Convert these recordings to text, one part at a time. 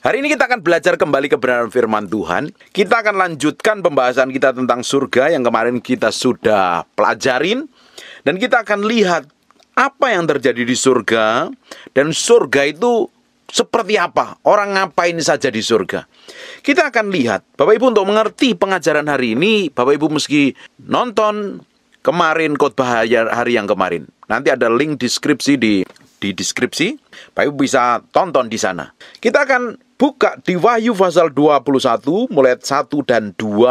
Hari ini kita akan belajar kembali kebenaran firman Tuhan. Kita akan lanjutkan pembahasan kita tentang surga yang kemarin kita sudah pelajarin dan kita akan lihat apa yang terjadi di surga dan surga itu seperti apa, orang ngapain saja di surga. Kita akan lihat, Bapak Ibu untuk mengerti pengajaran hari ini, Bapak Ibu meski nonton kemarin khotbah hari yang kemarin. Nanti ada link deskripsi di di deskripsi, Bapak Ibu bisa tonton di sana. Kita akan Buka di Wahyu pasal 21 mulai 1 dan 2.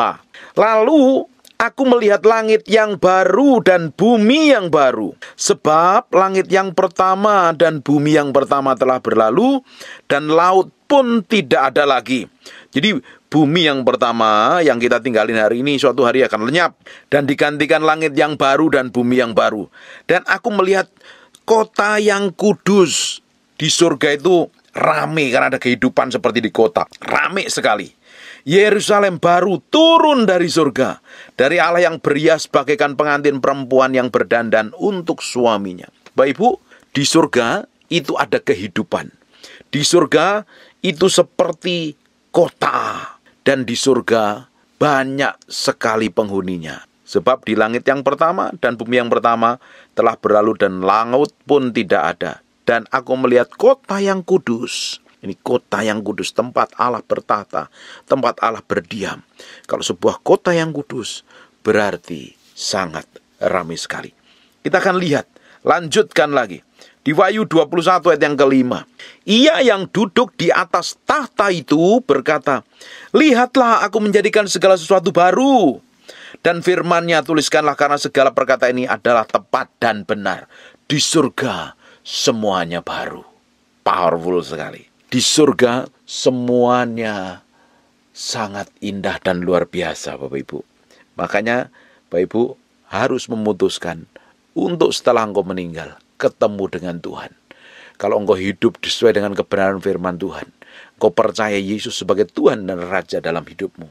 Lalu aku melihat langit yang baru dan bumi yang baru. Sebab langit yang pertama dan bumi yang pertama telah berlalu dan laut pun tidak ada lagi. Jadi bumi yang pertama yang kita tinggalin hari ini suatu hari akan lenyap dan digantikan langit yang baru dan bumi yang baru. Dan aku melihat kota yang kudus di surga itu Rame karena ada kehidupan seperti di kota. Rame sekali. Yerusalem baru turun dari surga. Dari Allah yang berias bagaikan pengantin perempuan yang berdandan untuk suaminya. Bapak Ibu, di surga itu ada kehidupan. Di surga itu seperti kota. Dan di surga banyak sekali penghuninya. Sebab di langit yang pertama dan bumi yang pertama telah berlalu dan laut pun tidak ada dan aku melihat kota yang kudus. Ini kota yang kudus, tempat Allah bertata, tempat Allah berdiam. Kalau sebuah kota yang kudus, berarti sangat ramai sekali. Kita akan lihat, lanjutkan lagi. Di Wahyu 21 ayat yang kelima. Ia yang duduk di atas tahta itu berkata, Lihatlah aku menjadikan segala sesuatu baru. Dan firmannya tuliskanlah karena segala perkataan ini adalah tepat dan benar. Di surga semuanya baru. Powerful sekali. Di surga semuanya sangat indah dan luar biasa Bapak Ibu. Makanya Bapak Ibu harus memutuskan untuk setelah engkau meninggal ketemu dengan Tuhan. Kalau engkau hidup sesuai dengan kebenaran firman Tuhan, engkau percaya Yesus sebagai Tuhan dan Raja dalam hidupmu.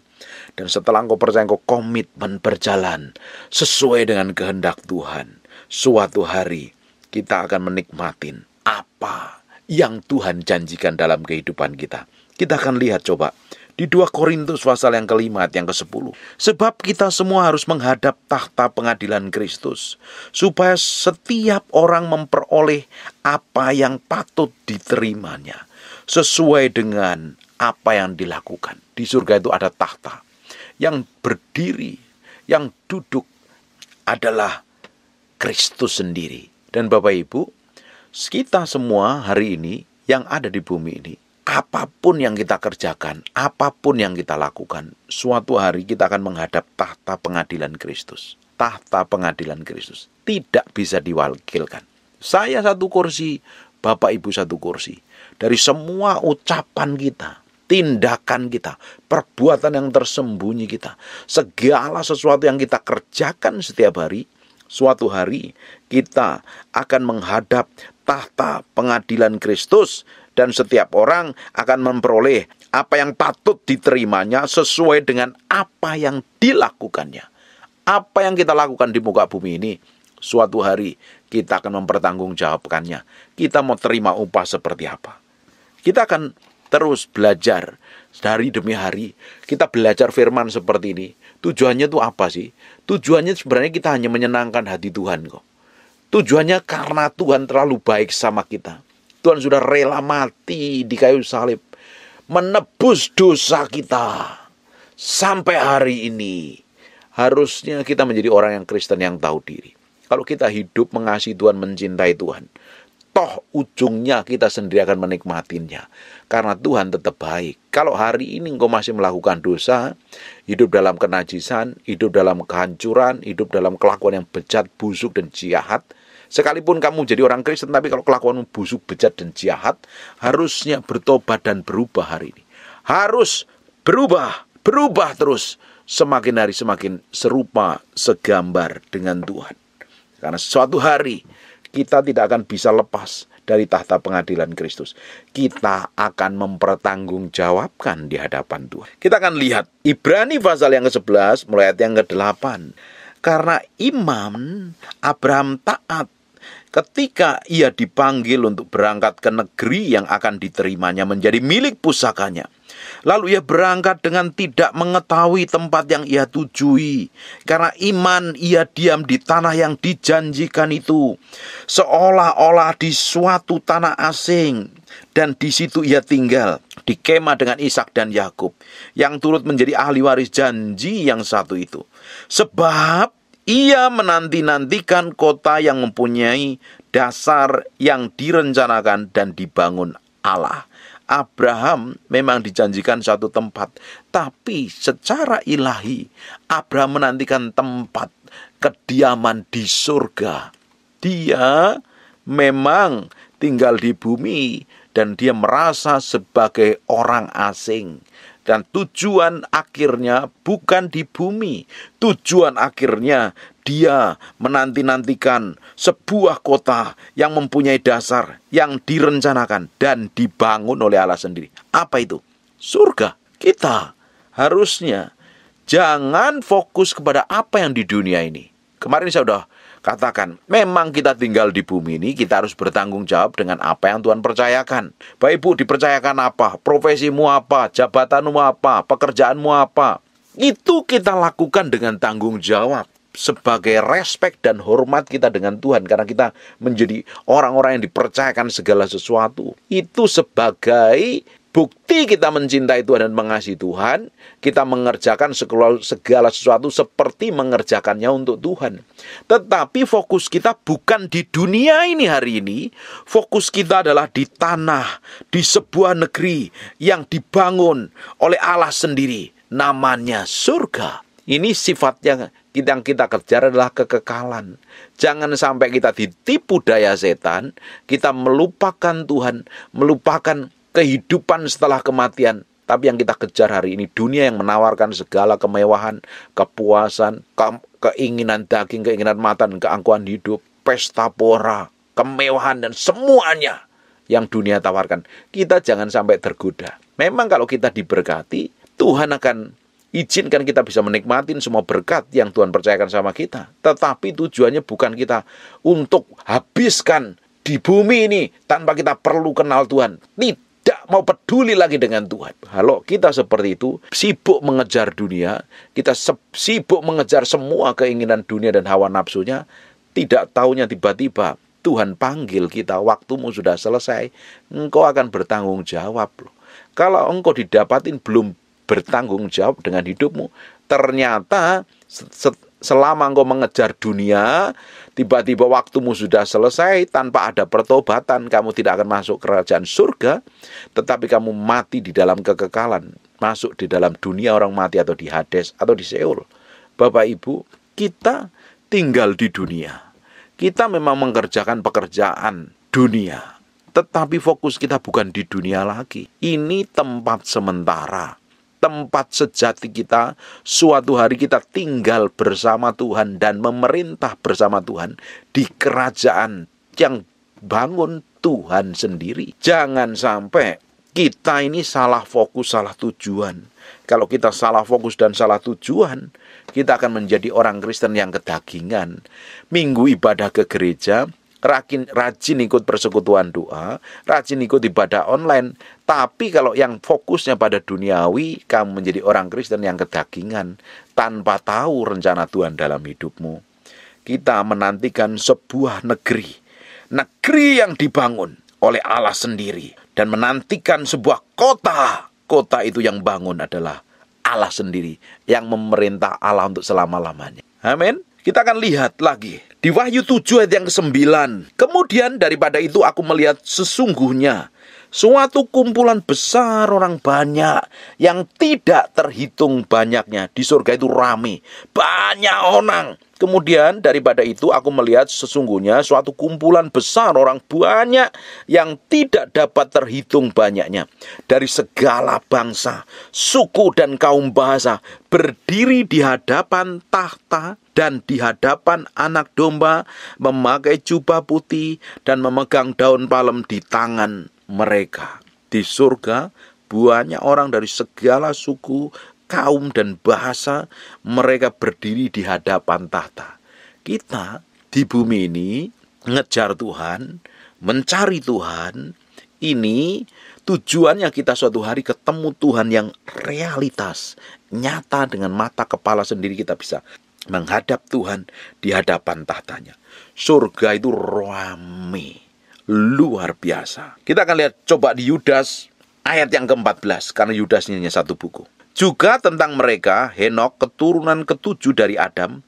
Dan setelah engkau percaya engkau komitmen berjalan sesuai dengan kehendak Tuhan. Suatu hari kita akan menikmati apa yang Tuhan janjikan dalam kehidupan kita. Kita akan lihat coba di 2 Korintus pasal yang kelima atau yang ke-10. Sebab kita semua harus menghadap tahta pengadilan Kristus, supaya setiap orang memperoleh apa yang patut diterimanya, sesuai dengan apa yang dilakukan. Di surga itu ada tahta yang berdiri, yang duduk adalah Kristus sendiri. Dan Bapak Ibu, kita semua hari ini yang ada di bumi ini, apapun yang kita kerjakan, apapun yang kita lakukan, suatu hari kita akan menghadap tahta pengadilan Kristus. Tahta pengadilan Kristus tidak bisa diwakilkan. Saya satu kursi, Bapak Ibu satu kursi. Dari semua ucapan kita, tindakan kita, perbuatan yang tersembunyi kita, segala sesuatu yang kita kerjakan setiap hari, suatu hari kita akan menghadap tahta pengadilan Kristus dan setiap orang akan memperoleh apa yang patut diterimanya sesuai dengan apa yang dilakukannya. Apa yang kita lakukan di muka bumi ini suatu hari kita akan mempertanggungjawabkannya. Kita mau terima upah seperti apa? Kita akan terus belajar dari demi hari. Kita belajar firman seperti ini Tujuannya tuh apa sih? Tujuannya sebenarnya kita hanya menyenangkan hati Tuhan kok. Tujuannya karena Tuhan terlalu baik sama kita. Tuhan sudah rela mati di kayu salib. Menebus dosa kita. Sampai hari ini. Harusnya kita menjadi orang yang Kristen yang tahu diri. Kalau kita hidup mengasihi Tuhan, mencintai Tuhan toh ujungnya kita sendiri akan menikmatinya. Karena Tuhan tetap baik. Kalau hari ini engkau masih melakukan dosa, hidup dalam kenajisan, hidup dalam kehancuran, hidup dalam kelakuan yang bejat, busuk, dan jahat, Sekalipun kamu jadi orang Kristen, tapi kalau kelakuanmu busuk, bejat, dan jahat, harusnya bertobat dan berubah hari ini. Harus berubah, berubah terus. Semakin hari semakin serupa, segambar dengan Tuhan. Karena suatu hari kita tidak akan bisa lepas dari tahta pengadilan Kristus. Kita akan mempertanggungjawabkan di hadapan Tuhan. Kita akan lihat Ibrani pasal yang ke-11 mulai ayat yang ke-8. Karena iman Abraham taat ketika ia dipanggil untuk berangkat ke negeri yang akan diterimanya menjadi milik pusakanya. Lalu ia berangkat dengan tidak mengetahui tempat yang ia tujui, karena iman ia diam di tanah yang dijanjikan itu, seolah-olah di suatu tanah asing, dan di situ ia tinggal di kemah dengan Ishak dan Yakub yang turut menjadi ahli waris janji yang satu itu. Sebab ia menanti-nantikan kota yang mempunyai dasar yang direncanakan dan dibangun Allah. Abraham memang dijanjikan satu tempat, tapi secara ilahi Abraham menantikan tempat kediaman di surga. Dia memang tinggal di bumi dan dia merasa sebagai orang asing. Dan tujuan akhirnya bukan di bumi. Tujuan akhirnya dia menanti-nantikan sebuah kota yang mempunyai dasar yang direncanakan dan dibangun oleh Allah sendiri. Apa itu? Surga. Kita harusnya jangan fokus kepada apa yang di dunia ini. Kemarin saya sudah Katakan, memang kita tinggal di bumi ini, kita harus bertanggung jawab dengan apa yang Tuhan percayakan. Baik Bu, dipercayakan apa? Profesimu apa? Jabatanmu apa? Pekerjaanmu apa? Itu kita lakukan dengan tanggung jawab sebagai respek dan hormat kita dengan Tuhan karena kita menjadi orang-orang yang dipercayakan segala sesuatu. Itu sebagai Bukti kita mencintai Tuhan dan mengasihi Tuhan, kita mengerjakan segala sesuatu seperti mengerjakannya untuk Tuhan. Tetapi fokus kita bukan di dunia ini hari ini, fokus kita adalah di tanah, di sebuah negeri yang dibangun oleh Allah sendiri, namanya surga. Ini sifatnya yang kita kejar adalah kekekalan. Jangan sampai kita ditipu daya setan, kita melupakan Tuhan, melupakan kehidupan setelah kematian. Tapi yang kita kejar hari ini dunia yang menawarkan segala kemewahan, kepuasan, ke keinginan daging, keinginan mata, dan keangkuhan hidup, pesta pora, kemewahan dan semuanya yang dunia tawarkan. Kita jangan sampai tergoda. Memang kalau kita diberkati, Tuhan akan izinkan kita bisa menikmati semua berkat yang Tuhan percayakan sama kita. Tetapi tujuannya bukan kita untuk habiskan di bumi ini tanpa kita perlu kenal Tuhan. Tidak tidak mau peduli lagi dengan Tuhan. Kalau kita seperti itu, sibuk mengejar dunia, kita sibuk mengejar semua keinginan dunia dan hawa nafsunya, tidak tahunya tiba-tiba Tuhan panggil kita, waktumu sudah selesai, engkau akan bertanggung jawab loh. Kalau engkau didapatin belum bertanggung jawab dengan hidupmu, ternyata selama engkau mengejar dunia, tiba-tiba waktumu sudah selesai tanpa ada pertobatan, kamu tidak akan masuk kerajaan surga, tetapi kamu mati di dalam kekekalan, masuk di dalam dunia orang mati atau di Hades atau di seoul. Bapak Ibu, kita tinggal di dunia. Kita memang mengerjakan pekerjaan dunia, tetapi fokus kita bukan di dunia lagi. Ini tempat sementara tempat sejati kita, suatu hari kita tinggal bersama Tuhan dan memerintah bersama Tuhan di kerajaan yang bangun Tuhan sendiri. Jangan sampai kita ini salah fokus, salah tujuan. Kalau kita salah fokus dan salah tujuan, kita akan menjadi orang Kristen yang kedagingan. Minggu ibadah ke gereja, rajin, rajin ikut persekutuan doa, rajin ikut ibadah online. Tapi kalau yang fokusnya pada duniawi, kamu menjadi orang Kristen yang kedagingan tanpa tahu rencana Tuhan dalam hidupmu. Kita menantikan sebuah negeri, negeri yang dibangun oleh Allah sendiri dan menantikan sebuah kota. Kota itu yang bangun adalah Allah sendiri yang memerintah Allah untuk selama-lamanya. Amin. Kita akan lihat lagi di Wahyu 7 ayat yang ke-9. Kemudian daripada itu aku melihat sesungguhnya Suatu kumpulan besar orang banyak yang tidak terhitung banyaknya di surga itu rame, banyak orang. Kemudian daripada itu aku melihat sesungguhnya suatu kumpulan besar orang banyak yang tidak dapat terhitung banyaknya dari segala bangsa, suku dan kaum bahasa berdiri di hadapan tahta dan di hadapan anak domba memakai jubah putih dan memegang daun palem di tangan mereka. Di surga banyak orang dari segala suku, kaum dan bahasa mereka berdiri di hadapan tahta. Kita di bumi ini ngejar Tuhan, mencari Tuhan, ini tujuannya kita suatu hari ketemu Tuhan yang realitas, nyata dengan mata kepala sendiri kita bisa menghadap Tuhan di hadapan tahtanya. Surga itu rame luar biasa. Kita akan lihat coba di Yudas ayat yang ke-14 karena Yudas ini hanya satu buku. Juga tentang mereka, Henok keturunan ketujuh dari Adam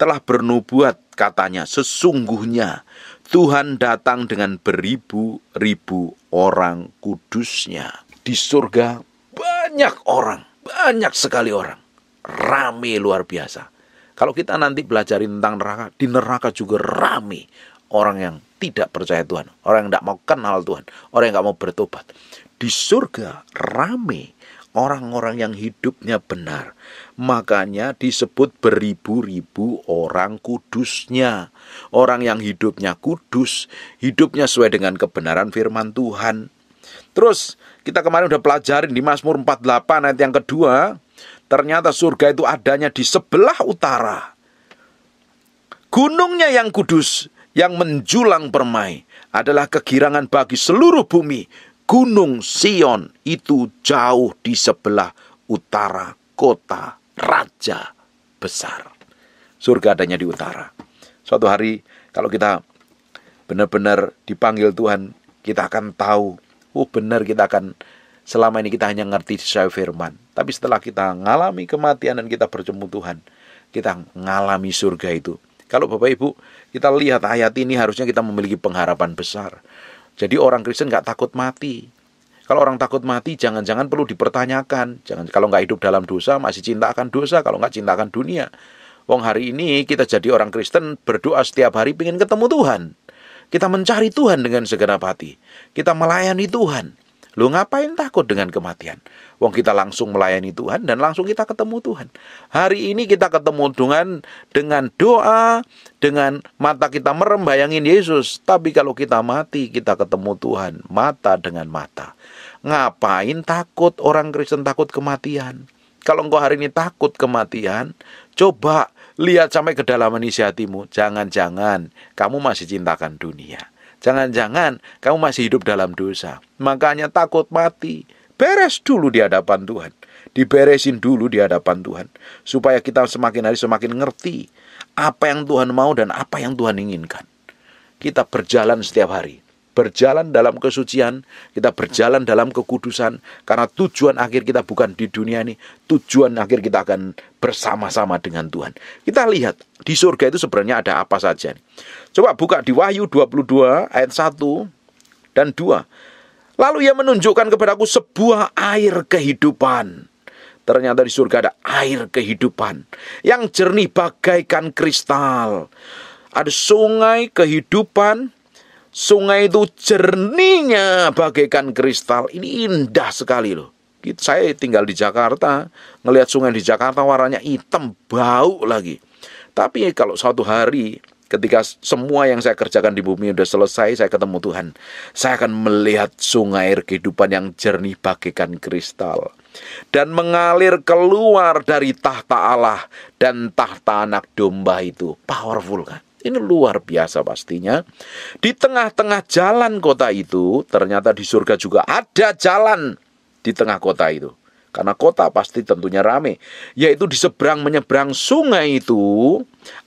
telah bernubuat katanya sesungguhnya Tuhan datang dengan beribu-ribu orang kudusnya. Di surga banyak orang, banyak sekali orang. Rame luar biasa. Kalau kita nanti belajar tentang neraka, di neraka juga rame orang yang tidak percaya Tuhan, orang yang tidak mau kenal Tuhan, orang yang tidak mau bertobat. Di surga rame orang-orang yang hidupnya benar. Makanya disebut beribu-ribu orang kudusnya. Orang yang hidupnya kudus, hidupnya sesuai dengan kebenaran firman Tuhan. Terus kita kemarin udah pelajarin di Mazmur 48 ayat yang kedua, ternyata surga itu adanya di sebelah utara. Gunungnya yang kudus, yang menjulang permai adalah kegirangan bagi seluruh bumi. Gunung Sion itu jauh di sebelah utara kota raja besar. Surga adanya di utara. Suatu hari kalau kita benar-benar dipanggil Tuhan, kita akan tahu, oh benar kita akan selama ini kita hanya ngerti sesuai firman. Tapi setelah kita mengalami kematian dan kita bertemu Tuhan, kita mengalami surga itu. Kalau Bapak Ibu kita lihat ayat ini harusnya kita memiliki pengharapan besar. Jadi orang Kristen nggak takut mati. Kalau orang takut mati, jangan-jangan perlu dipertanyakan. Jangan kalau nggak hidup dalam dosa, masih cinta akan dosa. Kalau nggak cinta akan dunia. Wong hari ini kita jadi orang Kristen berdoa setiap hari ingin ketemu Tuhan. Kita mencari Tuhan dengan segenap hati. Kita melayani Tuhan. Lu ngapain takut dengan kematian? Wong kita langsung melayani Tuhan dan langsung kita ketemu Tuhan. Hari ini kita ketemu Tuhan dengan doa, dengan mata kita merem bayangin Yesus. Tapi kalau kita mati, kita ketemu Tuhan mata dengan mata. Ngapain takut orang Kristen takut kematian? Kalau engkau hari ini takut kematian, coba lihat sampai kedalaman isi hatimu. Jangan-jangan kamu masih cintakan dunia. Jangan-jangan kamu masih hidup dalam dosa. Makanya takut mati. Beres dulu di hadapan Tuhan. Diberesin dulu di hadapan Tuhan. Supaya kita semakin hari semakin ngerti apa yang Tuhan mau dan apa yang Tuhan inginkan. Kita berjalan setiap hari berjalan dalam kesucian, kita berjalan dalam kekudusan karena tujuan akhir kita bukan di dunia ini, tujuan akhir kita akan bersama-sama dengan Tuhan. Kita lihat di surga itu sebenarnya ada apa saja. Coba buka di Wahyu 22 ayat 1 dan 2. Lalu ia menunjukkan kepadaku sebuah air kehidupan. Ternyata di surga ada air kehidupan yang jernih bagaikan kristal. Ada sungai kehidupan Sungai itu jernihnya bagaikan kristal. Ini indah sekali loh. Gitu. Saya tinggal di Jakarta, ngelihat sungai di Jakarta warnanya hitam, bau lagi. Tapi kalau suatu hari ketika semua yang saya kerjakan di bumi sudah selesai, saya ketemu Tuhan. Saya akan melihat sungai air kehidupan yang jernih bagaikan kristal. Dan mengalir keluar dari tahta Allah dan tahta anak domba itu. Powerful kan? Ini luar biasa pastinya. Di tengah-tengah jalan kota itu, ternyata di surga juga ada jalan di tengah kota itu. Karena kota pasti tentunya rame. Yaitu di seberang menyeberang sungai itu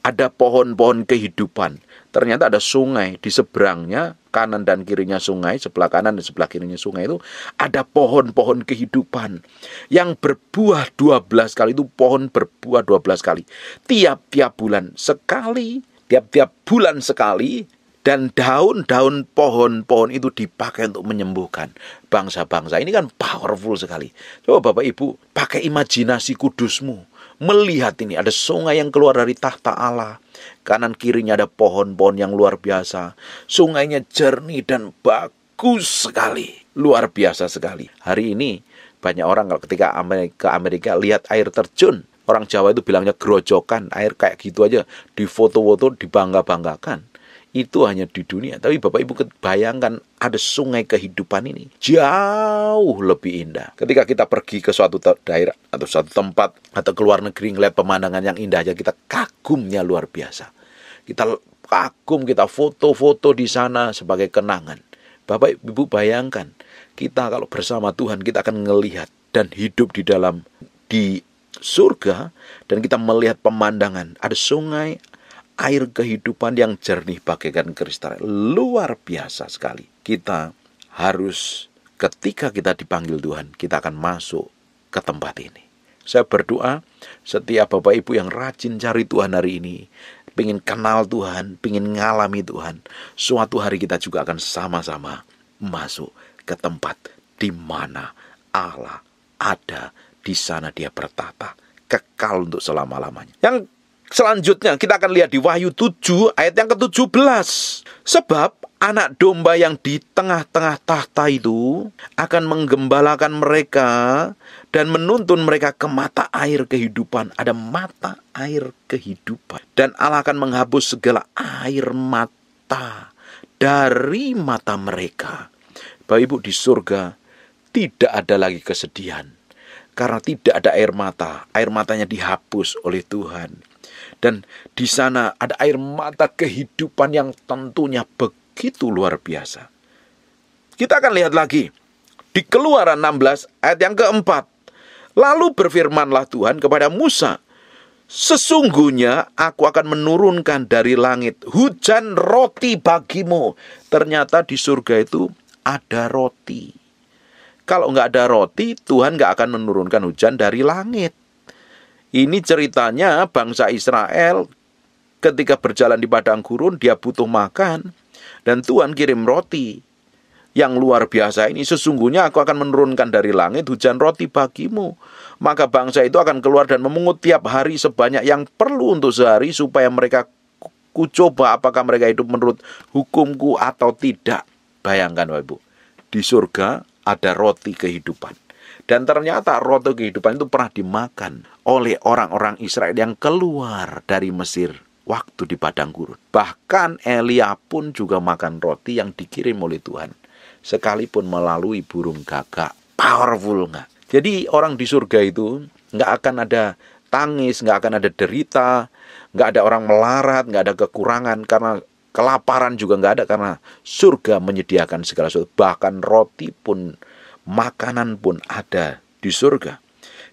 ada pohon-pohon kehidupan. Ternyata ada sungai di seberangnya, kanan dan kirinya sungai, sebelah kanan dan sebelah kirinya sungai itu ada pohon-pohon kehidupan yang berbuah 12 kali itu pohon berbuah 12 kali. Tiap-tiap bulan sekali tiap-tiap bulan sekali dan daun-daun pohon-pohon itu dipakai untuk menyembuhkan bangsa-bangsa. Ini kan powerful sekali. Coba Bapak Ibu, pakai imajinasi kudusmu. Melihat ini, ada sungai yang keluar dari tahta Allah. Kanan kirinya ada pohon-pohon yang luar biasa. Sungainya jernih dan bagus sekali. Luar biasa sekali. Hari ini banyak orang kalau ketika Amerika, ke Amerika lihat air terjun Orang Jawa itu bilangnya grojokan air kayak gitu aja di foto-foto dibangga-banggakan. Itu hanya di dunia. Tapi Bapak Ibu bayangkan ada sungai kehidupan ini jauh lebih indah. Ketika kita pergi ke suatu daerah atau suatu tempat atau ke luar negeri ngeliat pemandangan yang indah aja kita kagumnya luar biasa. Kita kagum, kita foto-foto di sana sebagai kenangan. Bapak Ibu bayangkan, kita kalau bersama Tuhan kita akan melihat dan hidup di dalam di surga dan kita melihat pemandangan ada sungai air kehidupan yang jernih bagaikan kristal luar biasa sekali kita harus ketika kita dipanggil Tuhan kita akan masuk ke tempat ini saya berdoa setiap Bapak Ibu yang rajin cari Tuhan hari ini pingin kenal Tuhan, pingin ngalami Tuhan. Suatu hari kita juga akan sama-sama masuk ke tempat di mana Allah ada di sana dia bertata kekal untuk selama-lamanya. Yang selanjutnya kita akan lihat di Wahyu 7 ayat yang ke-17. Sebab anak domba yang di tengah-tengah tahta itu akan menggembalakan mereka dan menuntun mereka ke mata air kehidupan. Ada mata air kehidupan. Dan Allah akan menghapus segala air mata dari mata mereka. Bapak Ibu di surga tidak ada lagi kesedihan karena tidak ada air mata. Air matanya dihapus oleh Tuhan. Dan di sana ada air mata kehidupan yang tentunya begitu luar biasa. Kita akan lihat lagi di Keluaran 16 ayat yang keempat. Lalu berfirmanlah Tuhan kepada Musa, Sesungguhnya aku akan menurunkan dari langit hujan roti bagimu. Ternyata di surga itu ada roti kalau nggak ada roti, Tuhan nggak akan menurunkan hujan dari langit. Ini ceritanya bangsa Israel ketika berjalan di padang gurun dia butuh makan dan Tuhan kirim roti yang luar biasa ini sesungguhnya aku akan menurunkan dari langit hujan roti bagimu maka bangsa itu akan keluar dan memungut tiap hari sebanyak yang perlu untuk sehari supaya mereka kucoba apakah mereka hidup menurut hukumku atau tidak bayangkan Bapak Ibu di surga ada roti kehidupan. Dan ternyata roti kehidupan itu pernah dimakan oleh orang-orang Israel yang keluar dari Mesir waktu di padang gurun. Bahkan Elia pun juga makan roti yang dikirim oleh Tuhan. Sekalipun melalui burung gagak. Powerful nggak? Jadi orang di surga itu nggak akan ada tangis, nggak akan ada derita, nggak ada orang melarat, nggak ada kekurangan karena Kelaparan juga nggak ada karena surga menyediakan segala sesuatu. Bahkan roti pun, makanan pun ada di surga.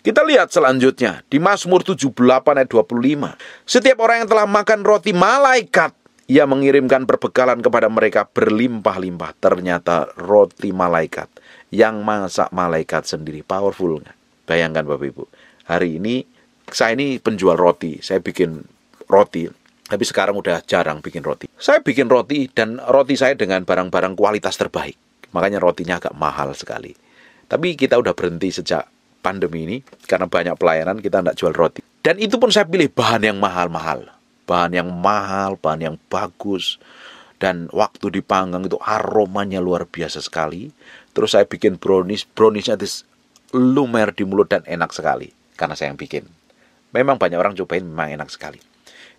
Kita lihat selanjutnya di Mazmur 78 ayat 25. Setiap orang yang telah makan roti malaikat, ia mengirimkan perbekalan kepada mereka berlimpah-limpah. Ternyata roti malaikat yang masak malaikat sendiri. Powerful nggak? Bayangkan Bapak Ibu. Hari ini saya ini penjual roti, saya bikin roti. Tapi sekarang udah jarang bikin roti. Saya bikin roti dan roti saya dengan barang-barang kualitas terbaik. Makanya rotinya agak mahal sekali. Tapi kita udah berhenti sejak pandemi ini karena banyak pelayanan kita tidak jual roti. Dan itu pun saya pilih bahan yang mahal-mahal. Bahan yang mahal, bahan yang bagus. Dan waktu dipanggang itu aromanya luar biasa sekali. Terus saya bikin brownies. Browniesnya lumer di mulut dan enak sekali. Karena saya yang bikin. Memang banyak orang cobain memang enak sekali.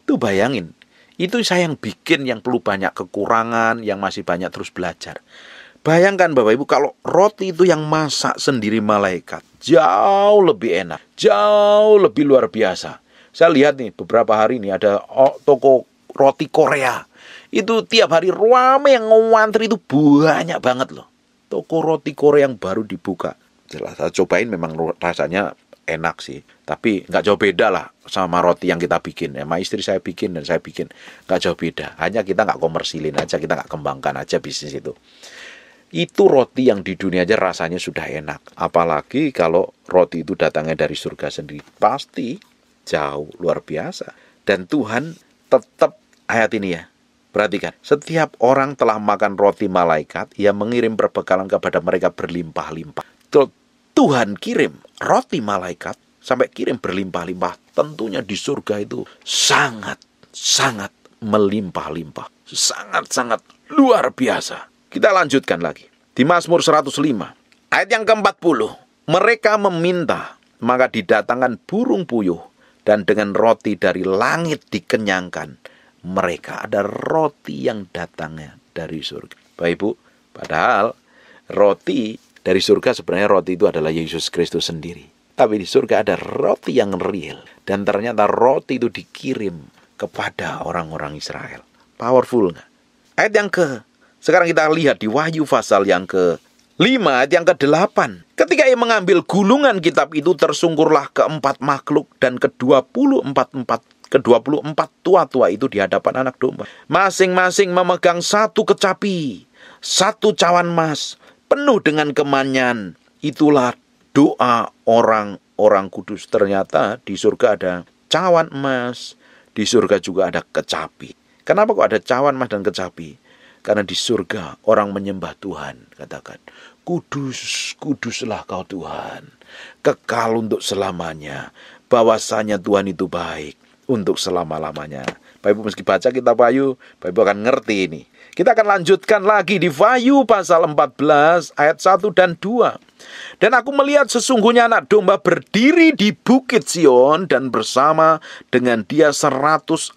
Tuh bayangin, itu saya yang bikin yang perlu banyak kekurangan, yang masih banyak terus belajar. Bayangkan Bapak Ibu kalau roti itu yang masak sendiri malaikat Jauh lebih enak, jauh lebih luar biasa Saya lihat nih beberapa hari ini ada oh, toko roti Korea Itu tiap hari ruame yang ngantri itu banyak banget loh Toko roti Korea yang baru dibuka Jelas saya cobain memang rasanya enak sih tapi nggak jauh beda lah sama roti yang kita bikin ya sama istri saya bikin dan saya bikin nggak jauh beda hanya kita nggak komersilin aja kita nggak kembangkan aja bisnis itu itu roti yang di dunia aja rasanya sudah enak apalagi kalau roti itu datangnya dari surga sendiri pasti jauh luar biasa dan Tuhan tetap ayat ini ya Perhatikan, setiap orang telah makan roti malaikat, ia mengirim perbekalan kepada mereka berlimpah-limpah. Tuhan kirim roti malaikat sampai kirim berlimpah-limpah, tentunya di surga itu sangat sangat melimpah-limpah, sangat-sangat luar biasa. Kita lanjutkan lagi. Di Mazmur 105, ayat yang ke-40, mereka meminta, maka didatangkan burung puyuh dan dengan roti dari langit dikenyangkan mereka. Ada roti yang datangnya dari surga. Bapak Ibu, padahal roti dari surga sebenarnya roti itu adalah Yesus Kristus sendiri. Tapi di surga ada roti yang real. Dan ternyata roti itu dikirim kepada orang-orang Israel. Powerful nggak? Ayat yang ke... Sekarang kita lihat di Wahyu pasal yang ke 5 ayat yang ke-8. Ketika ia mengambil gulungan kitab itu tersungkurlah keempat makhluk dan ke-24 empat ke-24 tua-tua itu di hadapan anak domba. Masing-masing memegang satu kecapi, satu cawan emas, penuh dengan kemanyan. Itulah doa orang-orang kudus. Ternyata di surga ada cawan emas, di surga juga ada kecapi. Kenapa kok ada cawan emas dan kecapi? Karena di surga orang menyembah Tuhan, katakan. Kudus, kuduslah kau Tuhan. Kekal untuk selamanya. Bahwasanya Tuhan itu baik untuk selama-lamanya. Bapak Ibu meski baca kitab ayu Bapak Ibu akan ngerti ini. Kita akan lanjutkan lagi di Wahyu pasal 14 ayat 1 dan 2. Dan aku melihat sesungguhnya anak domba berdiri di bukit Sion dan bersama dengan dia 144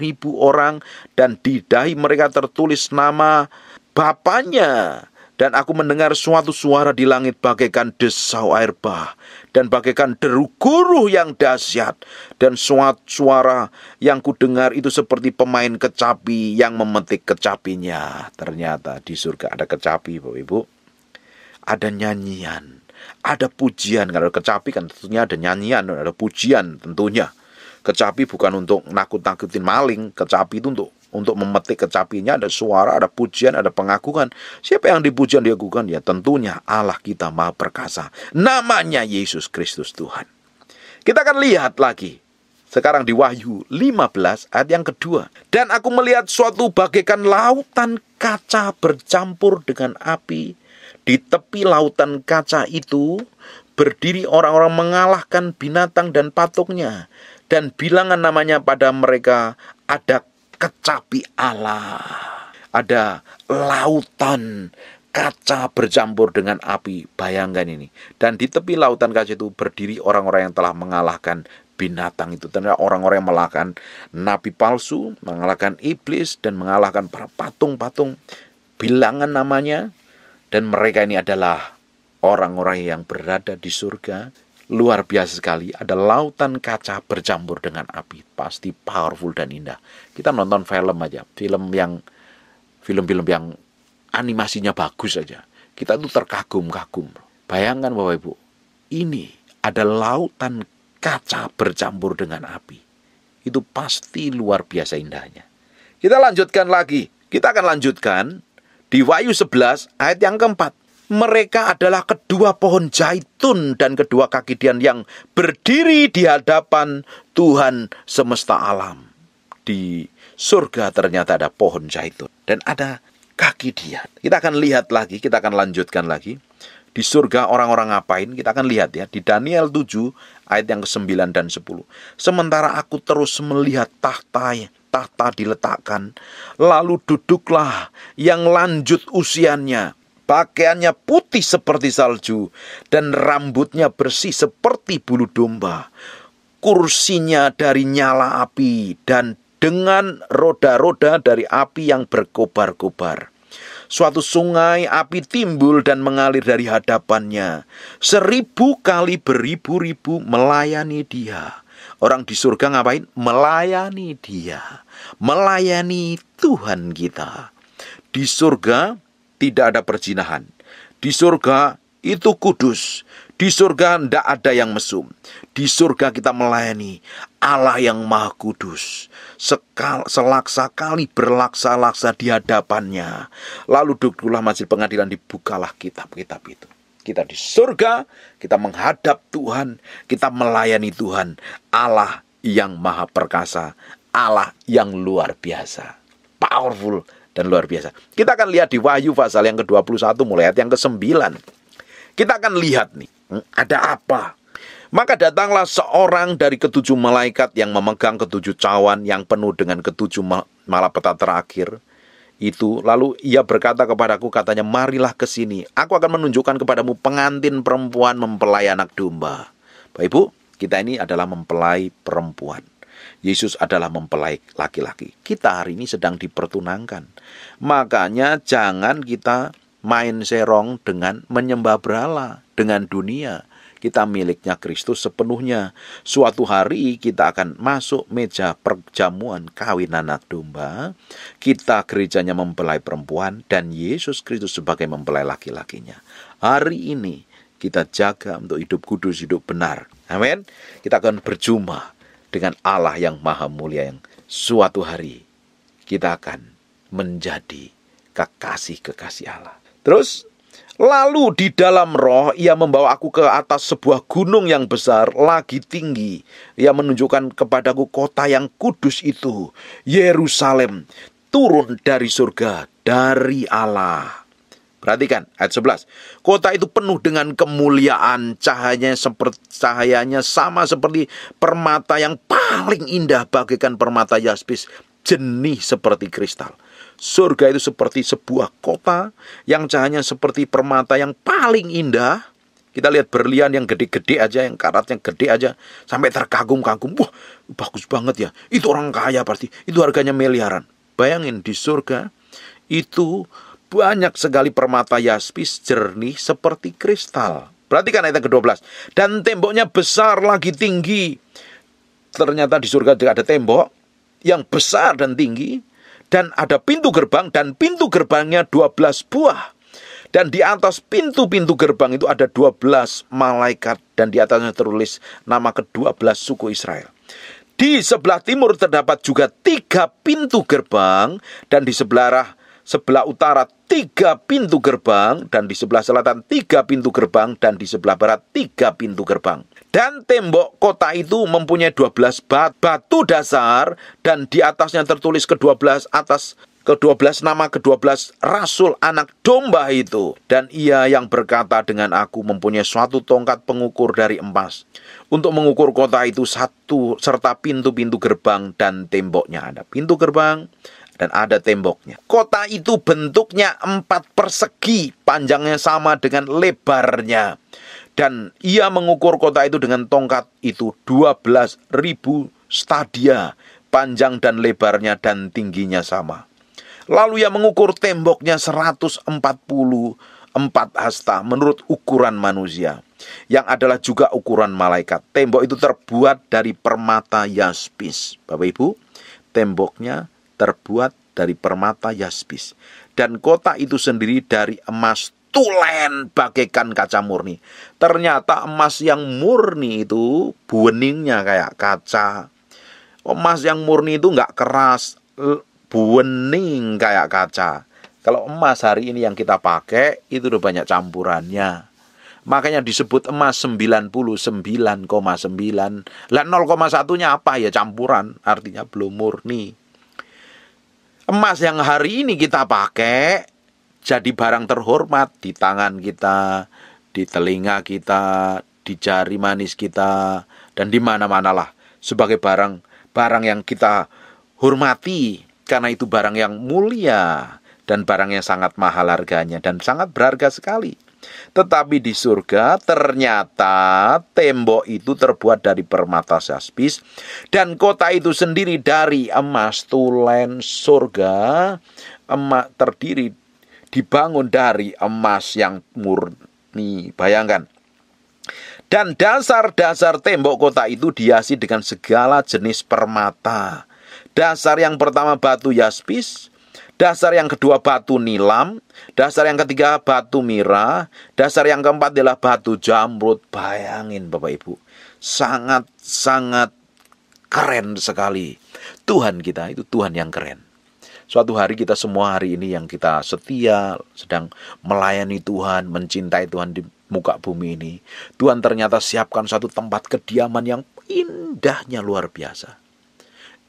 ribu orang dan di dahi mereka tertulis nama Bapaknya dan aku mendengar suatu suara di langit bagaikan desau air bah dan bagaikan deru guruh yang dahsyat dan suara yang kudengar itu seperti pemain kecapi yang memetik kecapinya. Ternyata di surga ada kecapi, Bapak Ibu. Ada nyanyian, ada pujian. Kalau kecapi kan tentunya ada nyanyian, ada pujian tentunya. Kecapi bukan untuk nakut-nakutin maling, kecapi itu untuk untuk memetik kecapinya ada suara, ada pujian, ada pengakuan. Siapa yang dipujian diagukan? Ya tentunya Allah kita Maha Perkasa. Namanya Yesus Kristus Tuhan. Kita akan lihat lagi sekarang di Wahyu 15 ayat yang kedua. Dan aku melihat suatu bagaikan lautan kaca bercampur dengan api. Di tepi lautan kaca itu berdiri orang-orang mengalahkan binatang dan patungnya. Dan bilangan namanya pada mereka ada kecapi Allah. Ada lautan kaca bercampur dengan api. Bayangkan ini. Dan di tepi lautan kaca itu berdiri orang-orang yang telah mengalahkan binatang itu. Ternyata orang-orang yang mengalahkan nabi palsu, mengalahkan iblis, dan mengalahkan para patung-patung. Bilangan namanya. Dan mereka ini adalah orang-orang yang berada di surga luar biasa sekali. Ada lautan kaca bercampur dengan api, pasti powerful dan indah. Kita nonton film aja, film yang film-film yang animasinya bagus aja. Kita tuh terkagum-kagum. Bayangkan Bapak Ibu, ini ada lautan kaca bercampur dengan api. Itu pasti luar biasa indahnya. Kita lanjutkan lagi. Kita akan lanjutkan di Wahyu 11 ayat yang keempat mereka adalah kedua pohon zaitun dan kedua kaki dian yang berdiri di hadapan Tuhan semesta alam. Di surga ternyata ada pohon zaitun dan ada kaki dian. Kita akan lihat lagi, kita akan lanjutkan lagi. Di surga orang-orang ngapain? Kita akan lihat ya di Daniel 7 ayat yang ke-9 dan 10. Sementara aku terus melihat yang tahta diletakkan, lalu duduklah yang lanjut usianya, pakaiannya putih seperti salju, dan rambutnya bersih seperti bulu domba. Kursinya dari nyala api, dan dengan roda-roda dari api yang berkobar-kobar. Suatu sungai api timbul dan mengalir dari hadapannya. Seribu kali beribu-ribu melayani dia. Orang di surga ngapain? Melayani dia. Melayani Tuhan kita. Di surga tidak ada perzinahan. Di surga itu kudus. Di surga tidak ada yang mesum. Di surga kita melayani Allah yang maha kudus. Sekal, selaksa kali berlaksa-laksa di hadapannya. Lalu dukulah masjid pengadilan dibukalah kitab-kitab itu. Kita di surga, kita menghadap Tuhan, kita melayani Tuhan. Allah yang maha perkasa, Allah yang luar biasa. Powerful dan luar biasa. Kita akan lihat di Wahyu pasal yang ke-21 mulai ayat yang ke-9. Kita akan lihat nih, hmm, ada apa? Maka datanglah seorang dari ketujuh malaikat yang memegang ketujuh cawan yang penuh dengan ketujuh malapetaka terakhir itu. Lalu ia berkata kepadaku katanya, marilah ke sini. Aku akan menunjukkan kepadamu pengantin perempuan mempelai anak domba. Bapak Ibu, kita ini adalah mempelai perempuan. Yesus adalah mempelai laki-laki. Kita hari ini sedang dipertunangkan. Makanya jangan kita main serong dengan menyembah berhala, dengan dunia. Kita miliknya Kristus sepenuhnya. Suatu hari kita akan masuk meja perjamuan kawin anak domba. Kita gerejanya mempelai perempuan dan Yesus Kristus sebagai mempelai laki-lakinya. Hari ini kita jaga untuk hidup kudus, hidup benar. Amin. Kita akan berjumpa dengan Allah yang maha mulia yang suatu hari kita akan menjadi kekasih-kekasih Allah. Terus Lalu di dalam roh ia membawa aku ke atas sebuah gunung yang besar lagi tinggi. Ia menunjukkan kepadaku kota yang kudus itu, Yerusalem, turun dari surga dari Allah. Perhatikan ayat 11. Kota itu penuh dengan kemuliaan, cahayanya seperti cahayanya sama seperti permata yang paling indah bagaikan permata jaspis, jenih seperti kristal. Surga itu seperti sebuah kota yang cahayanya seperti permata yang paling indah. Kita lihat berlian yang gede-gede aja, yang karat yang gede aja, sampai terkagum-kagum. Wah, bagus banget ya. Itu orang kaya pasti. Itu harganya miliaran. Bayangin di surga itu banyak sekali permata yaspis jernih seperti kristal. Perhatikan ayat ke-12. Dan temboknya besar lagi tinggi. Ternyata di surga juga ada tembok yang besar dan tinggi. Dan ada pintu gerbang dan pintu gerbangnya 12 buah. Dan di atas pintu-pintu gerbang itu ada 12 malaikat dan di atasnya tertulis nama ke-12 suku Israel. Di sebelah timur terdapat juga tiga pintu gerbang dan di sebelah arah sebelah utara tiga pintu gerbang, dan di sebelah selatan tiga pintu gerbang, dan di sebelah barat tiga pintu gerbang. Dan tembok kota itu mempunyai 12 bat, batu dasar, dan di atasnya tertulis ke-12 atas ke-12 nama ke-12 rasul anak domba itu dan ia yang berkata dengan aku mempunyai suatu tongkat pengukur dari emas untuk mengukur kota itu satu serta pintu-pintu gerbang dan temboknya ada pintu gerbang dan ada temboknya. Kota itu bentuknya empat persegi, panjangnya sama dengan lebarnya. Dan ia mengukur kota itu dengan tongkat itu 12.000 stadia, panjang dan lebarnya dan tingginya sama. Lalu ia mengukur temboknya empat hasta menurut ukuran manusia yang adalah juga ukuran malaikat. Tembok itu terbuat dari permata yaspis. Bapak Ibu, temboknya terbuat dari permata yaspis dan kota itu sendiri dari emas tulen bagaikan kaca murni. Ternyata emas yang murni itu bueningnya kayak kaca. Emas yang murni itu nggak keras, buening kayak kaca. Kalau emas hari ini yang kita pakai itu udah banyak campurannya. Makanya disebut emas 99,9. Lah 0,1-nya apa ya campuran, artinya belum murni. Emas yang hari ini kita pakai jadi barang terhormat di tangan kita, di telinga kita, di jari manis kita, dan di mana-mana lah sebagai barang barang yang kita hormati karena itu barang yang mulia dan barang yang sangat mahal harganya dan sangat berharga sekali. Tetapi di surga ternyata tembok itu terbuat dari permata jaspis dan kota itu sendiri dari emas tulen surga emak terdiri dibangun dari emas yang murni. Bayangkan, dan dasar-dasar tembok kota itu dihiasi dengan segala jenis permata. Dasar yang pertama batu jaspis Dasar yang kedua batu nilam, dasar yang ketiga batu mira, dasar yang keempat adalah batu jamrut. Bayangin Bapak Ibu, sangat-sangat keren sekali. Tuhan kita itu Tuhan yang keren. Suatu hari kita semua hari ini yang kita setia, sedang melayani Tuhan, mencintai Tuhan di muka bumi ini. Tuhan ternyata siapkan satu tempat kediaman yang indahnya luar biasa.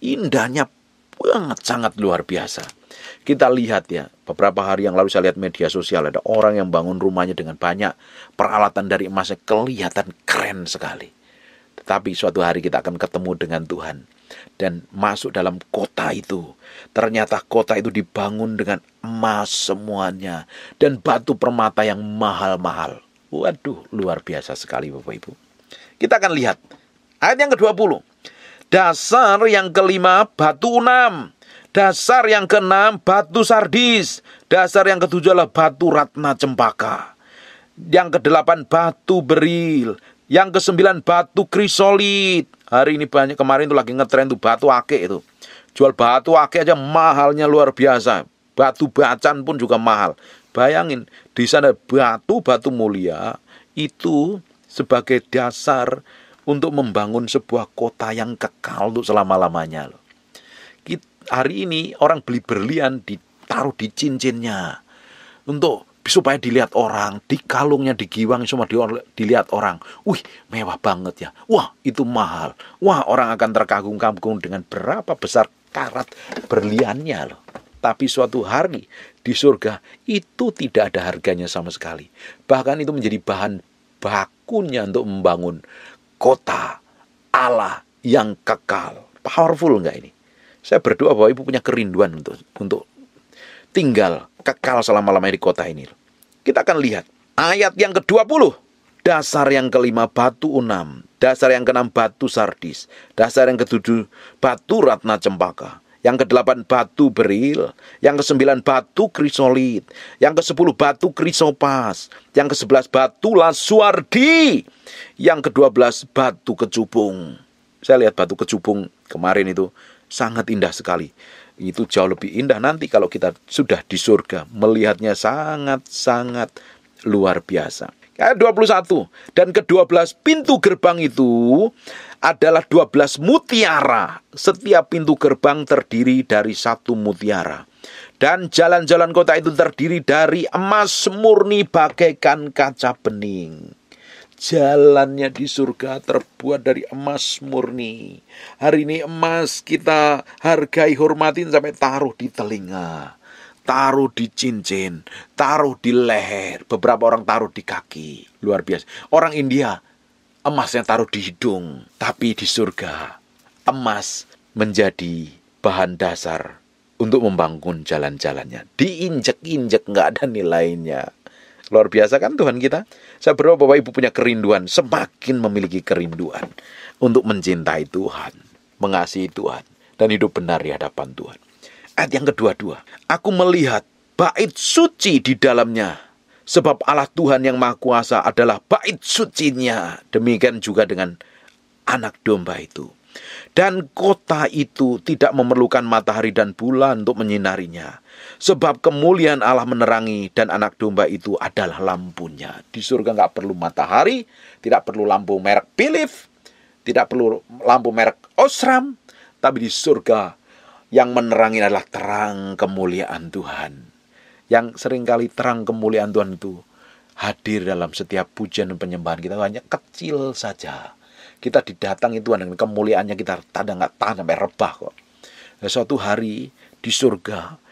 Indahnya banget sangat luar biasa kita lihat ya, beberapa hari yang lalu saya lihat media sosial ada orang yang bangun rumahnya dengan banyak peralatan dari emasnya kelihatan keren sekali. Tetapi suatu hari kita akan ketemu dengan Tuhan dan masuk dalam kota itu. Ternyata kota itu dibangun dengan emas semuanya dan batu permata yang mahal-mahal. Waduh, luar biasa sekali Bapak Ibu. Kita akan lihat ayat yang ke-20. Dasar yang kelima, batu enam Dasar yang keenam batu sardis. Dasar yang ketujuh adalah batu ratna cempaka. Yang kedelapan batu beril. Yang kesembilan batu krisolit. Hari ini banyak kemarin itu lagi ngetren tuh batu ake itu. Jual batu ake aja mahalnya luar biasa. Batu bacan pun juga mahal. Bayangin di sana batu batu mulia itu sebagai dasar untuk membangun sebuah kota yang kekal untuk selama-lamanya loh hari ini orang beli berlian ditaruh di cincinnya untuk supaya dilihat orang di kalungnya di semua dilihat orang wih mewah banget ya wah itu mahal wah orang akan terkagum-kagum dengan berapa besar karat berliannya loh tapi suatu hari di surga itu tidak ada harganya sama sekali bahkan itu menjadi bahan bakunya untuk membangun kota Allah yang kekal powerful nggak ini saya berdoa bahwa ibu punya kerinduan untuk untuk tinggal kekal selama-lamanya di kota ini. Kita akan lihat ayat yang ke-20. Dasar yang kelima batu unam, dasar yang keenam batu sardis, dasar yang ketujuh batu ratna cempaka, yang kedelapan batu beril, yang kesembilan batu krisolit, yang ke kesepuluh batu krisopas, yang ke kesebelas batu lasuardi, yang kedua belas batu kecubung. Saya lihat batu kecubung kemarin itu sangat indah sekali. Itu jauh lebih indah nanti kalau kita sudah di surga, melihatnya sangat-sangat luar biasa. Ayat 21 dan ke-12 pintu gerbang itu adalah 12 mutiara. Setiap pintu gerbang terdiri dari satu mutiara. Dan jalan-jalan kota itu terdiri dari emas murni bagaikan kaca bening jalannya di surga terbuat dari emas murni. Hari ini emas kita hargai, hormatin sampai taruh di telinga, taruh di cincin, taruh di leher, beberapa orang taruh di kaki. Luar biasa. Orang India emasnya taruh di hidung, tapi di surga emas menjadi bahan dasar untuk membangun jalan-jalannya. Diinjek-injek nggak ada nilainya. Luar biasa kan Tuhan kita. Saya berdoa Bapak Ibu punya kerinduan, semakin memiliki kerinduan untuk mencintai Tuhan, mengasihi Tuhan, dan hidup benar di hadapan Tuhan. Ayat yang kedua-dua, aku melihat bait suci di dalamnya. Sebab Allah Tuhan yang Maha Kuasa adalah bait sucinya. Demikian juga dengan anak domba itu. Dan kota itu tidak memerlukan matahari dan bulan untuk menyinarinya Sebab kemuliaan Allah menerangi dan anak domba itu adalah lampunya. Di surga nggak perlu matahari, tidak perlu lampu merek Philips, tidak perlu lampu merek Osram, tapi di surga yang menerangi adalah terang kemuliaan Tuhan. Yang seringkali terang kemuliaan Tuhan itu hadir dalam setiap pujian dan penyembahan kita hanya kecil saja. Kita didatangi Tuhan dengan kemuliaannya kita tanda nggak tahan sampai rebah kok. Dan nah, suatu hari di surga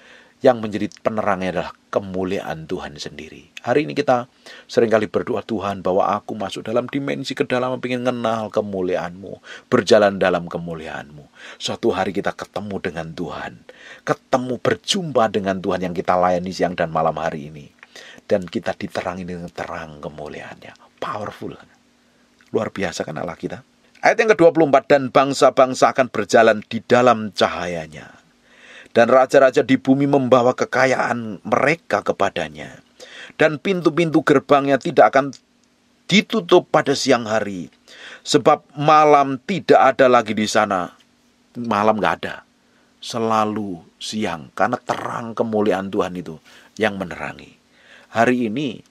yang menjadi penerangnya adalah kemuliaan Tuhan sendiri. Hari ini kita seringkali berdoa Tuhan bahwa aku masuk dalam dimensi kedalaman ingin kenal kemuliaanMu, berjalan dalam kemuliaanMu. Suatu hari kita ketemu dengan Tuhan, ketemu berjumpa dengan Tuhan yang kita layani siang dan malam hari ini. Dan kita diterangi dengan terang kemuliaannya. Powerful. Luar biasa kan Allah kita. Ayat yang ke-24 dan bangsa-bangsa akan berjalan di dalam cahayanya dan raja-raja di bumi membawa kekayaan mereka kepadanya. Dan pintu-pintu gerbangnya tidak akan ditutup pada siang hari, sebab malam tidak ada lagi di sana. Malam nggak ada, selalu siang karena terang kemuliaan Tuhan itu yang menerangi. Hari ini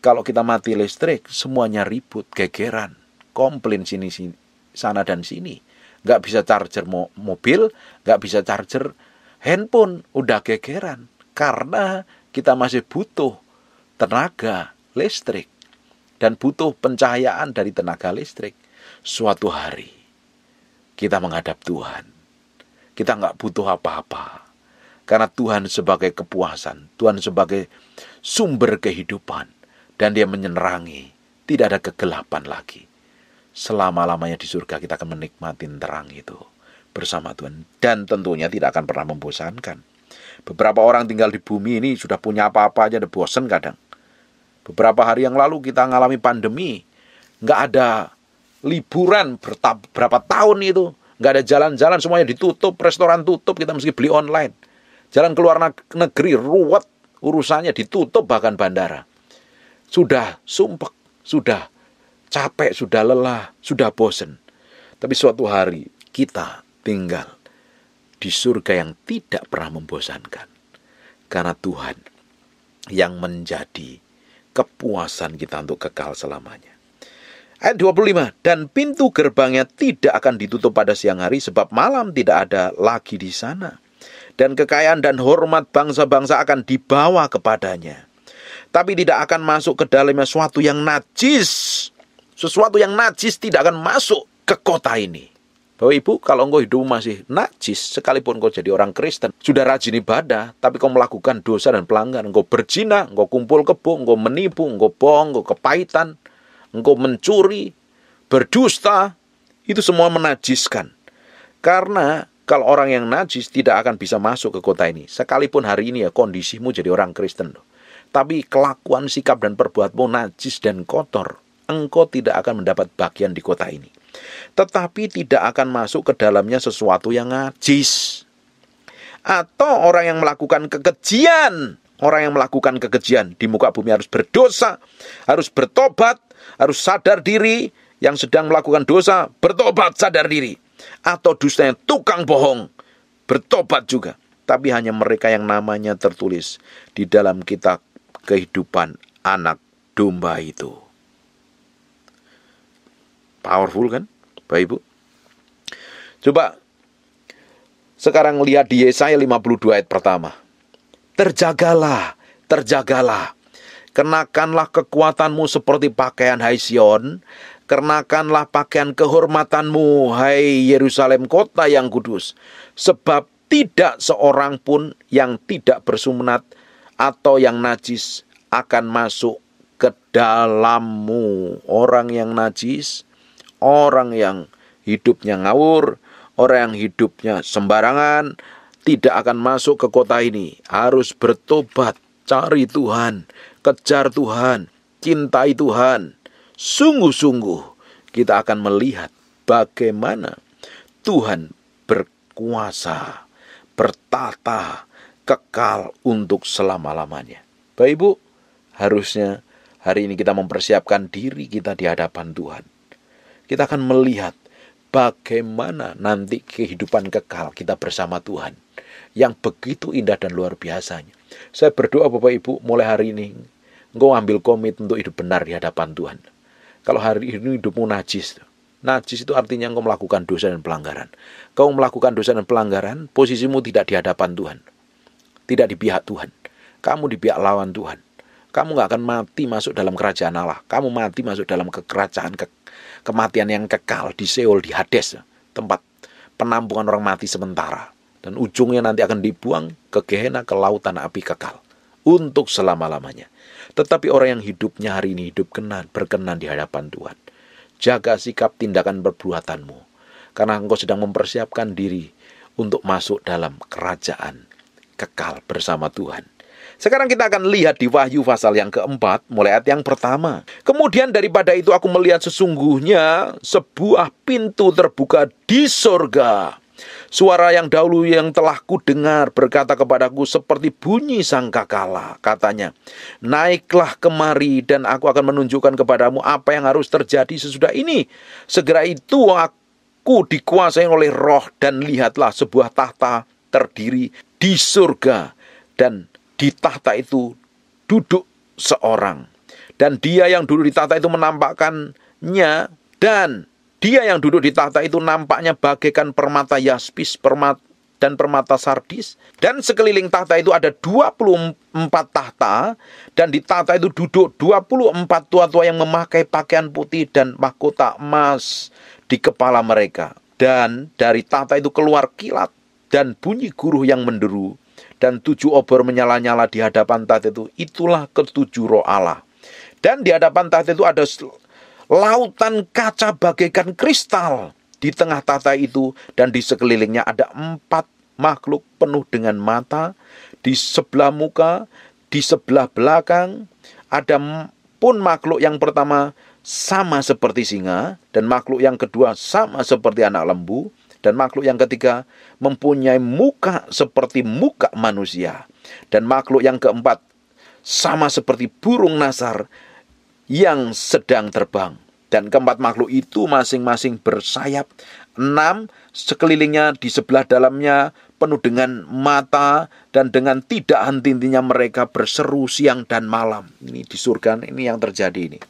kalau kita mati listrik semuanya ribut, gegeran, komplain sini sini sana dan sini. Gak bisa charger mobil, gak bisa charger handphone udah gegeran karena kita masih butuh tenaga listrik dan butuh pencahayaan dari tenaga listrik. Suatu hari kita menghadap Tuhan, kita nggak butuh apa-apa karena Tuhan sebagai kepuasan, Tuhan sebagai sumber kehidupan, dan Dia menyenangi. Tidak ada kegelapan lagi. Selama-lamanya di surga, kita akan menikmati terang itu bersama Tuhan dan tentunya tidak akan pernah membosankan. Beberapa orang tinggal di bumi ini sudah punya apa-apa aja udah bosen kadang. Beberapa hari yang lalu kita mengalami pandemi, nggak ada liburan berapa tahun itu, nggak ada jalan-jalan semuanya ditutup, restoran tutup, kita mesti beli online. Jalan keluar negeri ruwet, urusannya ditutup bahkan bandara. Sudah sumpek, sudah capek, sudah lelah, sudah bosen. Tapi suatu hari kita tinggal di surga yang tidak pernah membosankan. Karena Tuhan yang menjadi kepuasan kita untuk kekal selamanya. Ayat 25, dan pintu gerbangnya tidak akan ditutup pada siang hari sebab malam tidak ada lagi di sana. Dan kekayaan dan hormat bangsa-bangsa akan dibawa kepadanya. Tapi tidak akan masuk ke dalamnya sesuatu yang najis. Sesuatu yang najis tidak akan masuk ke kota ini. Bapak ibu kalau engkau hidup masih najis sekalipun engkau jadi orang Kristen, sudah rajin ibadah, tapi kau melakukan dosa dan pelanggaran, engkau berzina, engkau kumpul kebo, engkau menipu, engkau bohong, engkau kepahitan, engkau mencuri, berdusta, itu semua menajiskan. Karena kalau orang yang najis tidak akan bisa masuk ke kota ini. Sekalipun hari ini ya kondisimu jadi orang Kristen Tapi kelakuan, sikap, dan perbuatmu najis dan kotor. Engkau tidak akan mendapat bagian di kota ini. Tetapi tidak akan masuk ke dalamnya sesuatu yang najis. Atau orang yang melakukan kekejian, orang yang melakukan kekejian di muka bumi harus berdosa, harus bertobat, harus sadar diri yang sedang melakukan dosa, bertobat sadar diri. Atau dusta yang tukang bohong, bertobat juga. Tapi hanya mereka yang namanya tertulis di dalam kitab kehidupan anak domba itu. Powerful kan, Bapak Ibu? Coba sekarang lihat di Yesaya 52 ayat pertama. Terjagalah, terjagalah. Kenakanlah kekuatanmu seperti pakaian Hai Sion, kenakanlah pakaian kehormatanmu Hai Yerusalem kota yang kudus. Sebab tidak seorang pun yang tidak bersumnat atau yang najis akan masuk ke dalammu. Orang yang najis orang yang hidupnya ngawur, orang yang hidupnya sembarangan, tidak akan masuk ke kota ini. Harus bertobat, cari Tuhan, kejar Tuhan, cintai Tuhan. Sungguh-sungguh kita akan melihat bagaimana Tuhan berkuasa, bertata, kekal untuk selama-lamanya. Bapak Ibu, harusnya hari ini kita mempersiapkan diri kita di hadapan Tuhan. Kita akan melihat bagaimana nanti kehidupan kekal kita bersama Tuhan yang begitu indah dan luar biasanya. Saya berdoa Bapak Ibu mulai hari ini engkau ambil komit untuk hidup benar di hadapan Tuhan. Kalau hari ini hidupmu najis, najis itu artinya engkau melakukan dosa dan pelanggaran. Kau melakukan dosa dan pelanggaran, posisimu tidak di hadapan Tuhan. Tidak di pihak Tuhan. Kamu di pihak lawan Tuhan kamu gak akan mati masuk dalam kerajaan Allah. Kamu mati masuk dalam kekerajaan ke kematian yang kekal di Seoul di Hades tempat penampungan orang mati sementara dan ujungnya nanti akan dibuang ke Gehenna ke lautan api kekal untuk selama-lamanya tetapi orang yang hidupnya hari ini hidup kenan berkenan di hadapan Tuhan jaga sikap tindakan perbuatanmu karena engkau sedang mempersiapkan diri untuk masuk dalam kerajaan kekal bersama Tuhan sekarang kita akan lihat di Wahyu pasal yang keempat, mulai ayat yang pertama. Kemudian daripada itu aku melihat sesungguhnya sebuah pintu terbuka di surga Suara yang dahulu yang telah ku dengar berkata kepadaku seperti bunyi sangkakala. Katanya, naiklah kemari dan aku akan menunjukkan kepadamu apa yang harus terjadi sesudah ini. Segera itu aku dikuasai oleh roh dan lihatlah sebuah tahta terdiri di surga. Dan di tahta itu duduk seorang. Dan dia yang duduk di tahta itu menampakkannya dan dia yang duduk di tahta itu nampaknya bagaikan permata yaspis permata dan permata sardis dan sekeliling tahta itu ada 24 tahta dan di tahta itu duduk 24 tua-tua yang memakai pakaian putih dan mahkota emas di kepala mereka dan dari tahta itu keluar kilat dan bunyi guruh yang menderu dan tujuh obor menyala-nyala di hadapan tahta itu. Itulah ketujuh roh Allah. Dan di hadapan tahta itu ada lautan kaca bagaikan kristal. Di tengah tahta itu dan di sekelilingnya ada empat makhluk penuh dengan mata. Di sebelah muka, di sebelah belakang, ada pun makhluk yang pertama sama seperti singa dan makhluk yang kedua sama seperti anak lembu dan makhluk yang ketiga mempunyai muka seperti muka manusia. Dan makhluk yang keempat sama seperti burung nasar yang sedang terbang. Dan keempat makhluk itu masing-masing bersayap enam sekelilingnya di sebelah dalamnya penuh dengan mata dan dengan tidak henti-hentinya mereka berseru siang dan malam. Ini di surga ini yang terjadi ini.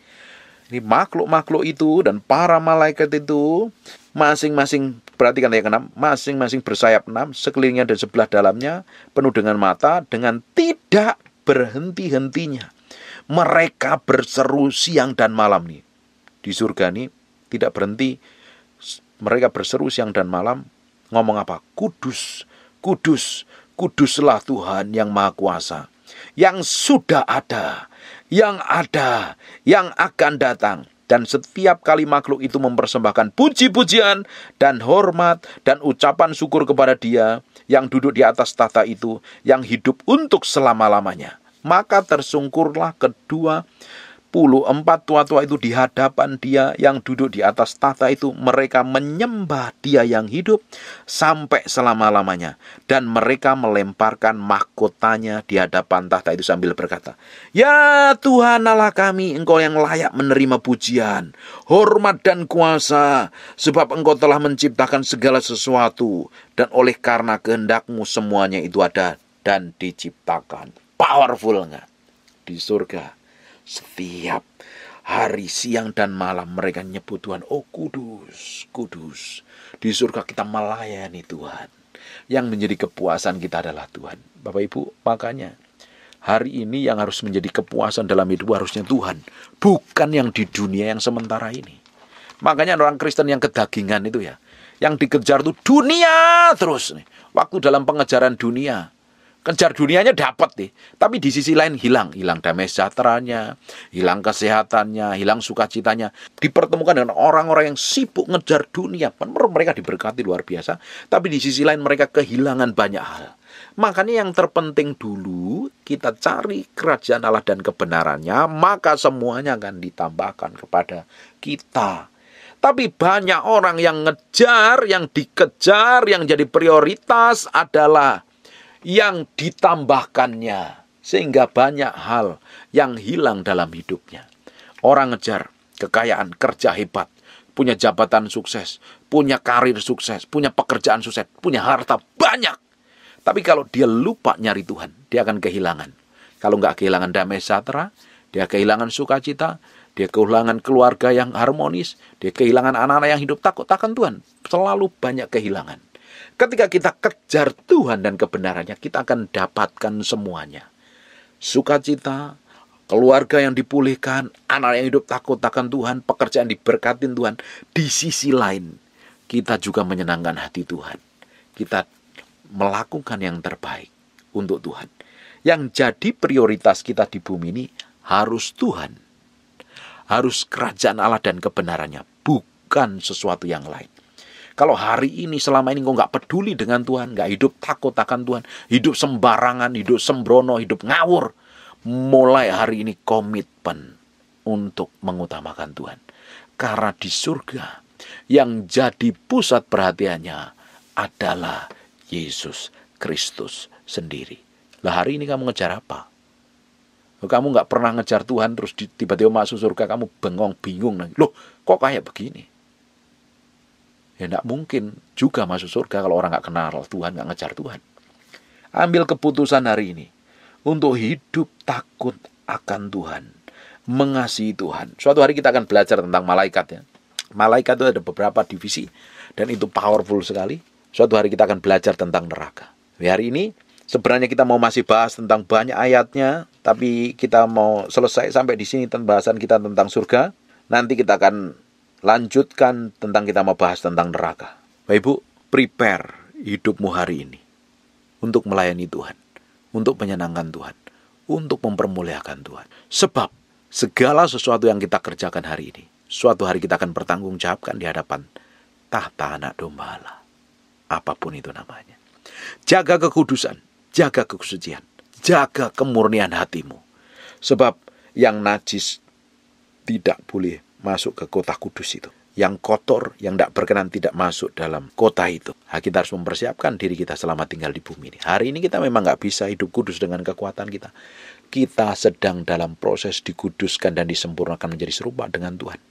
Ini makhluk-makhluk itu dan para malaikat itu masing-masing Perhatikan yang keenam, masing-masing bersayap enam, sekelilingnya dan sebelah dalamnya, penuh dengan mata, dengan tidak berhenti-hentinya. Mereka berseru siang dan malam nih. Di surga nih, tidak berhenti. Mereka berseru siang dan malam, ngomong apa? Kudus, kudus, kuduslah Tuhan yang Maha Kuasa. Yang sudah ada, yang ada, yang akan datang dan setiap kali makhluk itu mempersembahkan puji-pujian dan hormat dan ucapan syukur kepada Dia yang duduk di atas tata itu yang hidup untuk selama-lamanya maka tersungkurlah kedua empat tua-tua itu di hadapan dia yang duduk di atas tahta itu mereka menyembah dia yang hidup sampai selama-lamanya dan mereka melemparkan mahkotanya di hadapan tahta itu sambil berkata Ya Tuhan Allah kami engkau yang layak menerima pujian hormat dan kuasa sebab engkau telah menciptakan segala sesuatu dan oleh karena kehendakmu semuanya itu ada dan diciptakan powerful nggak di surga setiap hari, siang, dan malam mereka nyebut Tuhan, Oh kudus, kudus. Di surga kita melayani Tuhan. Yang menjadi kepuasan kita adalah Tuhan. Bapak Ibu, makanya hari ini yang harus menjadi kepuasan dalam hidup harusnya Tuhan. Bukan yang di dunia yang sementara ini. Makanya orang Kristen yang kedagingan itu ya. Yang dikejar itu dunia terus. Nih. Waktu dalam pengejaran dunia kejar dunianya dapat nih. Tapi di sisi lain hilang, hilang damai sejahteranya, hilang kesehatannya, hilang sukacitanya. Dipertemukan dengan orang-orang yang sibuk ngejar dunia. Mereka diberkati luar biasa, tapi di sisi lain mereka kehilangan banyak hal. Makanya yang terpenting dulu kita cari kerajaan Allah dan kebenarannya, maka semuanya akan ditambahkan kepada kita. Tapi banyak orang yang ngejar, yang dikejar, yang jadi prioritas adalah yang ditambahkannya sehingga banyak hal yang hilang dalam hidupnya. Orang ngejar kekayaan, kerja hebat, punya jabatan sukses, punya karir sukses, punya pekerjaan sukses, punya harta banyak. Tapi kalau dia lupa nyari Tuhan, dia akan kehilangan. Kalau nggak kehilangan damai sejahtera, dia kehilangan sukacita, dia kehilangan keluarga yang harmonis, dia kehilangan anak-anak yang hidup takut akan Tuhan. Selalu banyak kehilangan. Ketika kita kejar Tuhan dan kebenarannya, kita akan dapatkan semuanya. Sukacita, keluarga yang dipulihkan, anak yang hidup takut akan Tuhan, pekerjaan diberkatin Tuhan. Di sisi lain, kita juga menyenangkan hati Tuhan. Kita melakukan yang terbaik untuk Tuhan. Yang jadi prioritas kita di bumi ini harus Tuhan. Harus kerajaan Allah dan kebenarannya, bukan sesuatu yang lain. Kalau hari ini selama ini kau nggak peduli dengan Tuhan, nggak hidup takut akan Tuhan, hidup sembarangan, hidup sembrono, hidup ngawur, mulai hari ini komitmen untuk mengutamakan Tuhan. Karena di surga yang jadi pusat perhatiannya adalah Yesus Kristus sendiri. Lah hari ini kamu ngejar apa? Kamu nggak pernah ngejar Tuhan terus tiba-tiba masuk surga kamu bengong bingung. Loh kok kayak begini? Ya tidak mungkin juga masuk surga kalau orang nggak kenal Tuhan, nggak ngejar Tuhan. Ambil keputusan hari ini untuk hidup takut akan Tuhan, mengasihi Tuhan. Suatu hari kita akan belajar tentang malaikat ya. Malaikat itu ada beberapa divisi dan itu powerful sekali. Suatu hari kita akan belajar tentang neraka. Di ya, hari ini sebenarnya kita mau masih bahas tentang banyak ayatnya, tapi kita mau selesai sampai di sini pembahasan kita tentang surga. Nanti kita akan lanjutkan tentang kita mau bahas tentang neraka. Bapak Ibu, prepare hidupmu hari ini untuk melayani Tuhan, untuk menyenangkan Tuhan, untuk mempermuliakan Tuhan. Sebab segala sesuatu yang kita kerjakan hari ini, suatu hari kita akan bertanggung jawabkan di hadapan tahta anak domba Allah. Apapun itu namanya. Jaga kekudusan, jaga kesucian, jaga kemurnian hatimu. Sebab yang najis tidak boleh masuk ke kota kudus itu. Yang kotor, yang tidak berkenan tidak masuk dalam kota itu. Nah, kita harus mempersiapkan diri kita selama tinggal di bumi ini. Hari ini kita memang nggak bisa hidup kudus dengan kekuatan kita. Kita sedang dalam proses dikuduskan dan disempurnakan menjadi serupa dengan Tuhan.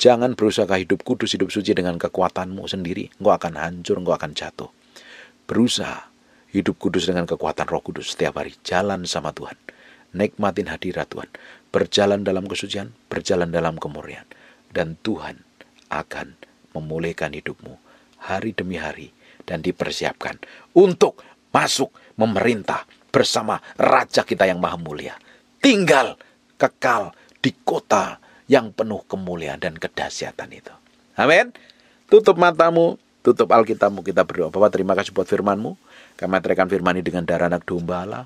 Jangan berusaha hidup kudus, hidup suci dengan kekuatanmu sendiri. Engkau akan hancur, engkau akan jatuh. Berusaha hidup kudus dengan kekuatan roh kudus setiap hari. Jalan sama Tuhan. Nikmatin hadirat Tuhan berjalan dalam kesucian, berjalan dalam kemurnian. Dan Tuhan akan memulihkan hidupmu hari demi hari dan dipersiapkan untuk masuk memerintah bersama Raja kita yang maha mulia. Tinggal kekal di kota yang penuh kemuliaan dan kedahsyatan itu. Amin. Tutup matamu, tutup Alkitabmu, kita berdoa. Bapak terima kasih buat firmanmu. Kami terikan firman ini dengan darah anak domba Allah.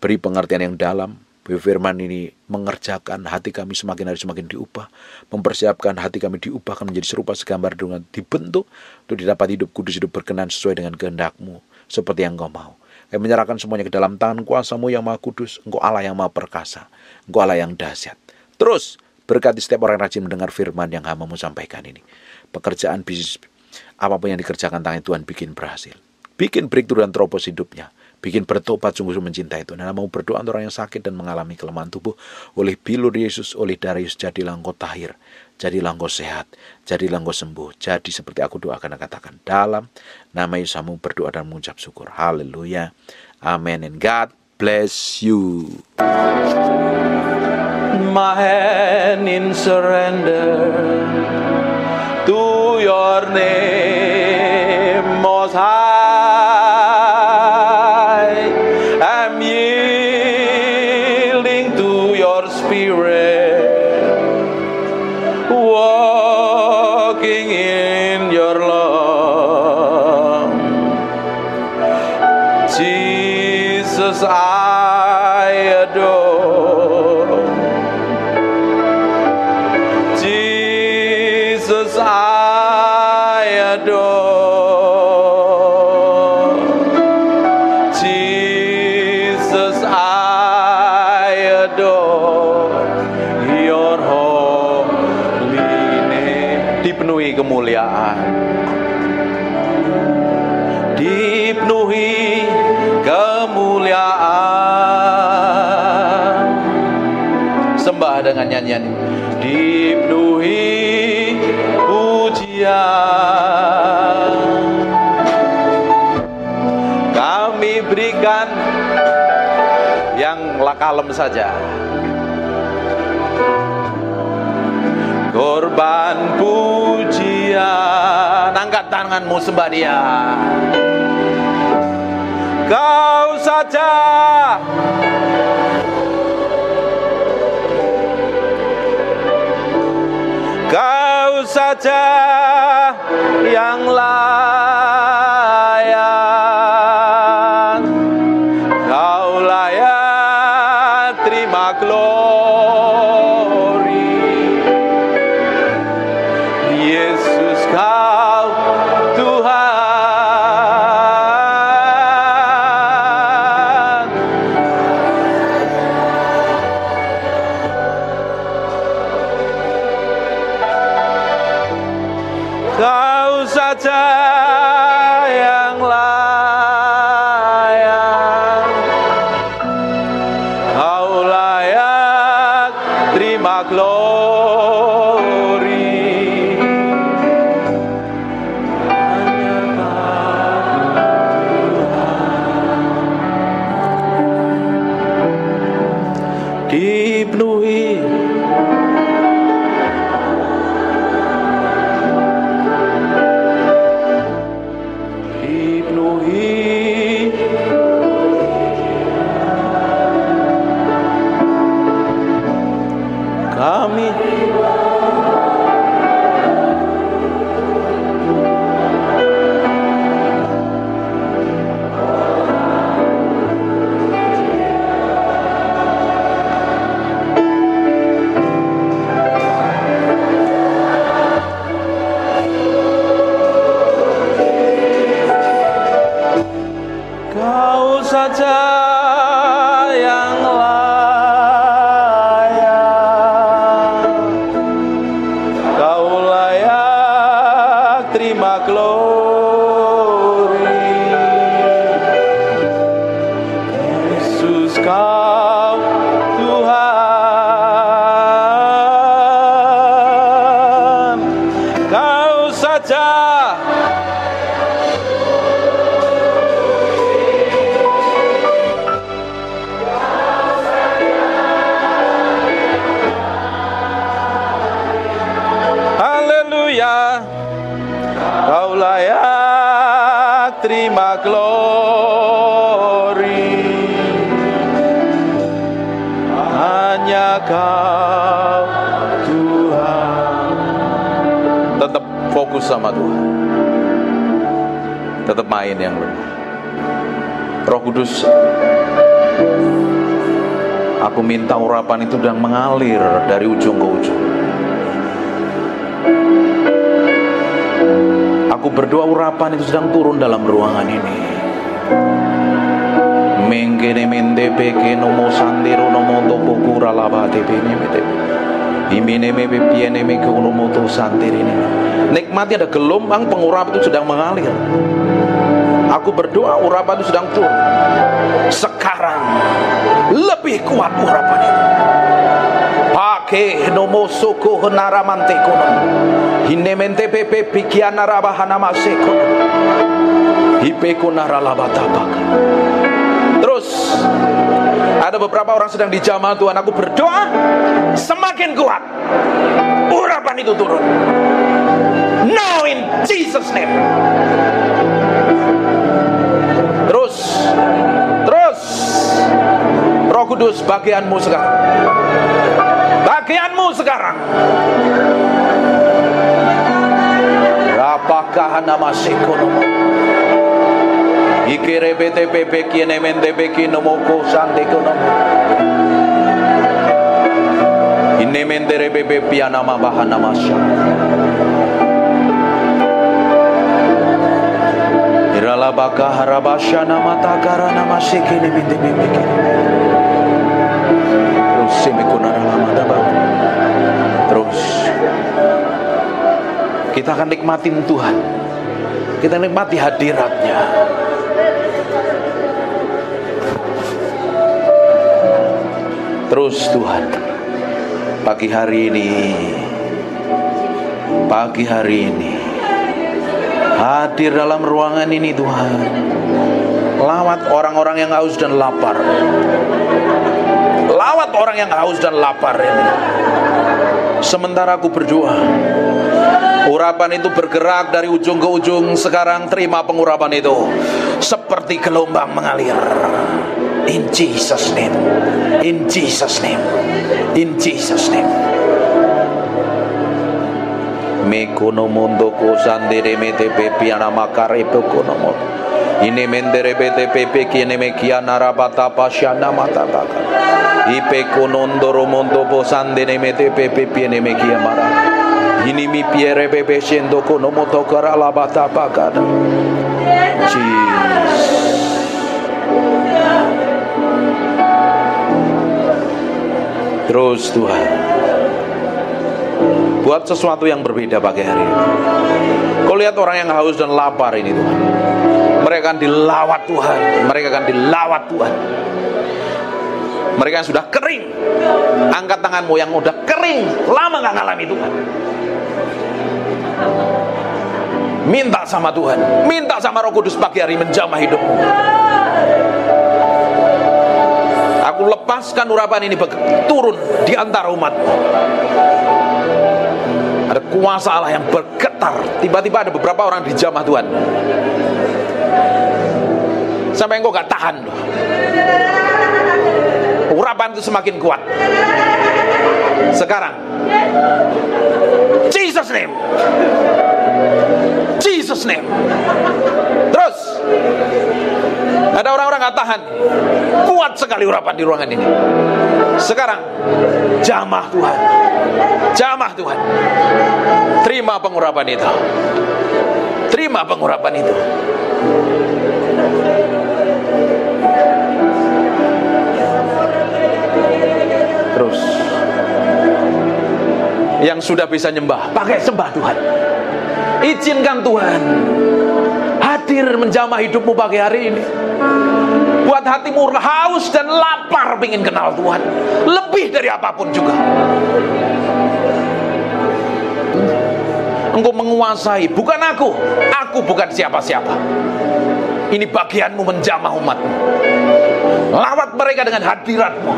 Beri pengertian yang dalam, bahwa firman ini mengerjakan hati kami semakin hari semakin diubah. Mempersiapkan hati kami diubahkan menjadi serupa segambar dengan dibentuk. Untuk didapat hidup kudus, hidup berkenan sesuai dengan kehendakmu. Seperti yang engkau mau. Kami menyerahkan semuanya ke dalam tangan kuasamu yang maha kudus. Engkau Allah yang maha perkasa. Engkau Allah yang dahsyat. Terus berkati setiap orang yang rajin mendengar firman yang hamamu sampaikan ini. Pekerjaan bisnis apapun yang dikerjakan tangan Tuhan bikin berhasil. Bikin breakthrough dan terobos hidupnya bikin bertobat sungguh sungguh mencintai itu. Anda mau berdoa untuk orang yang sakit dan mengalami kelemahan tubuh oleh bilur Yesus, oleh darah Yesus jadilah engkau tahir, jadi engkau sehat, jadi engkau sembuh. Jadi seperti aku doakan dan katakan dalam nama Yesus kamu berdoa dan mengucap syukur. Haleluya. Amen and God bless you. My hand in surrender to your name. dipenuhi kemuliaan sembah dengan nyanyian dipenuhi pujian kami berikan yang lakalem saja korban pujian angkat tanganmu sembah dia Kau saja Kau saja yang lain Kudus Aku minta urapan itu sedang mengalir dari ujung ke ujung Aku berdoa urapan itu sedang turun dalam ruangan ini Mengkene mende peke nomo sandero nomo topo kura laba tepe Imine mebe piene meke unomo to sandiri Nikmati ada gelombang pengurapan itu sedang mengalir aku berdoa urapan itu sedang turun sekarang lebih kuat urapan itu pakai nomo suku naramante kono mente pepe pikian narabahana maseko hipeko naralabatabaka terus ada beberapa orang sedang di jamaah Tuhan aku berdoa semakin kuat urapan itu turun now in Jesus name terus terus Roh Kudus bagianmu sekarang bagianmu sekarang Apakah nama sikonomo? Ikere bete bebe kine mende beki nomo kosan dekonomo. Ine mende rebebe pianama bahana masyarakat. Kalabaka nama matakara nama shikini binti kini. Terus semikunara lama bang. Terus kita akan nikmatin Tuhan. Kita nikmati hadiratnya. Terus Tuhan, pagi hari ini, pagi hari ini, Hadir dalam ruangan ini Tuhan Lawat orang-orang yang haus dan lapar Lawat orang yang haus dan lapar ini Sementara aku berdoa Urapan itu bergerak dari ujung ke ujung Sekarang terima pengurapan itu Seperti gelombang mengalir In Jesus name In Jesus name In Jesus name me mondo mondo kosandere mete pepe kuno pokono ini mendere bete pepe kine me kiana rabata nama matabaka ipe konondoro mondo posandere mete pepe piene me kiamara ini mi piere pepe scendo kono motokara labata pakada Terus Tuhan Buat sesuatu yang berbeda pagi hari ini Kau lihat orang yang haus dan lapar ini Tuhan Mereka akan dilawat Tuhan Mereka akan dilawat Tuhan Mereka yang sudah kering Angkat tanganmu yang udah kering Lama gak ngalami Tuhan Minta sama Tuhan Minta sama roh kudus pagi hari menjamah hidupmu Aku lepaskan urapan ini turun di antara umatmu ada kuasa Allah yang bergetar. Tiba-tiba ada beberapa orang di jamaah Tuhan. Sampai engkau gak tahan. Urapan itu semakin kuat. Sekarang. Jesus name. Jesus name. Terus. Ada orang-orang gak tahan. Kuat sekali urapan di ruangan ini. Sekarang jamah Tuhan. Jamah Tuhan. Terima pengurapan itu. Terima pengurapan itu. Terus yang sudah bisa nyembah, pakai sembah Tuhan. Izinkan Tuhan hadir menjamah hidupmu pagi hari ini buat hatimu haus dan lapar ingin kenal Tuhan lebih dari apapun juga engkau menguasai bukan aku aku bukan siapa-siapa ini bagianmu menjamah umatmu lawat mereka dengan hadiratmu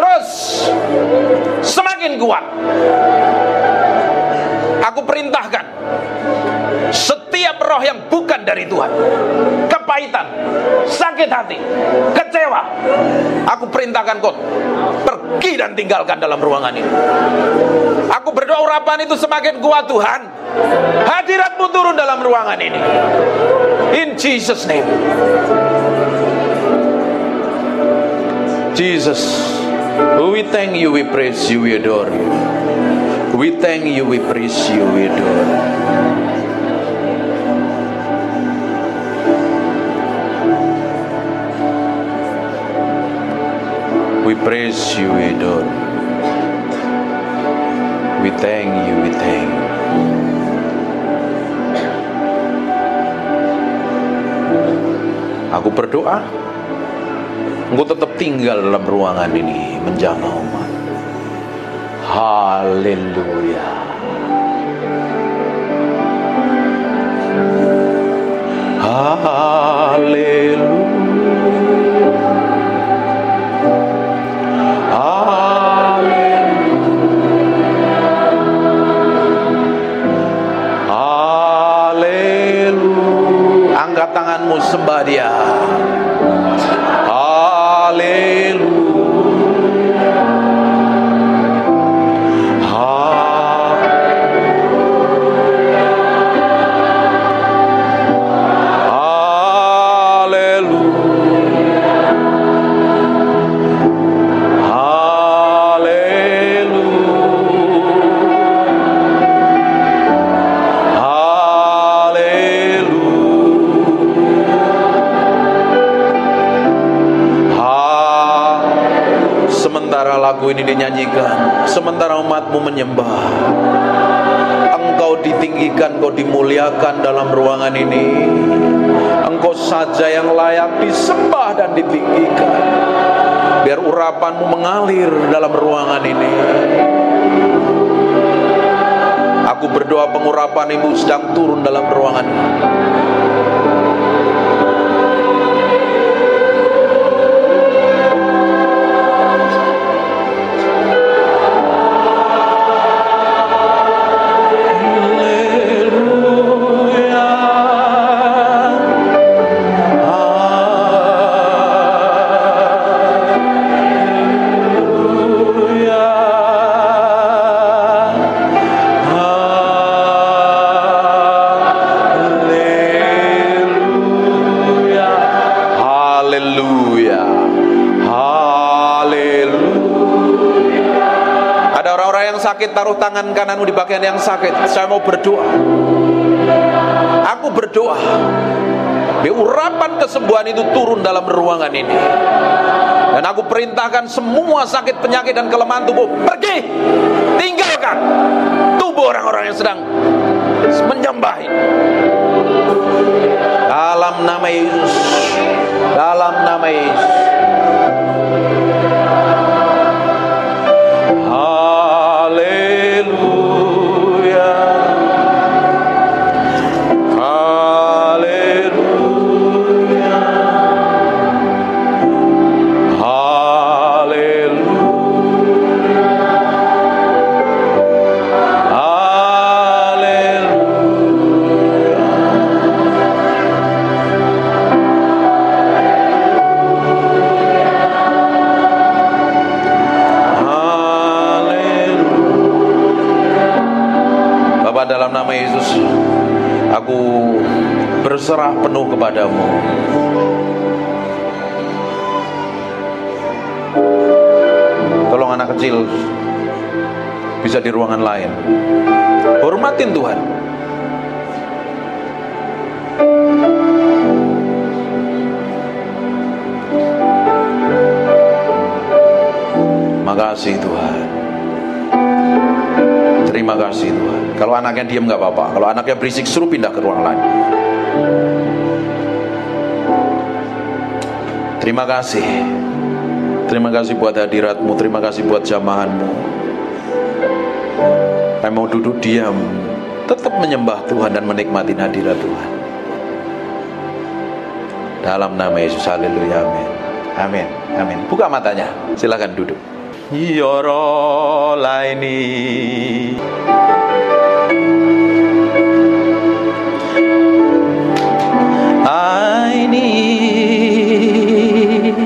terus semakin kuat aku perintahkan setiap roh yang bukan dari Tuhan. Kepahitan, sakit hati, kecewa. Aku perintahkan kau pergi dan tinggalkan dalam ruangan ini. Aku berdoa urapan itu semakin kuat Tuhan. Hadiratmu turun dalam ruangan ini. In Jesus name. Jesus, we thank you, we praise you, we adore you. We thank you, we praise you, we adore We praise you, we adore. We thank you, we thank you. Aku berdoa, engkau tetap tinggal dalam ruangan ini menjaga umat. Haleluya. Hallelujah. Somebody out. sementara lagu ini dinyanyikan, sementara umatmu menyembah. Engkau ditinggikan, kau dimuliakan dalam ruangan ini. Engkau saja yang layak disembah dan ditinggikan. Biar urapanmu mengalir dalam ruangan ini. Aku berdoa pengurapan ibu sedang turun dalam ruangan ini. sakit taruh tangan kananmu di bagian yang sakit saya mau berdoa aku berdoa biar urapan kesembuhan itu turun dalam ruangan ini dan aku perintahkan semua sakit penyakit dan kelemahan tubuh pergi tinggalkan tubuh orang-orang yang sedang menyembah dalam nama Yesus dalam nama Yesus berserah penuh kepadamu tolong anak kecil bisa di ruangan lain hormatin Tuhan Makasih Tuhan Terima kasih Tuhan Kalau anaknya diam nggak apa-apa Kalau anaknya berisik suruh pindah ke ruang lain Terima kasih. Terima kasih buat hadiratmu, terima kasih buat jamahanmu. Kami mau duduk diam, tetap menyembah Tuhan dan menikmati hadirat Tuhan. Dalam nama Yesus, haleluya, amin. Amin, amin. Buka matanya, silakan duduk. Yoro laini. I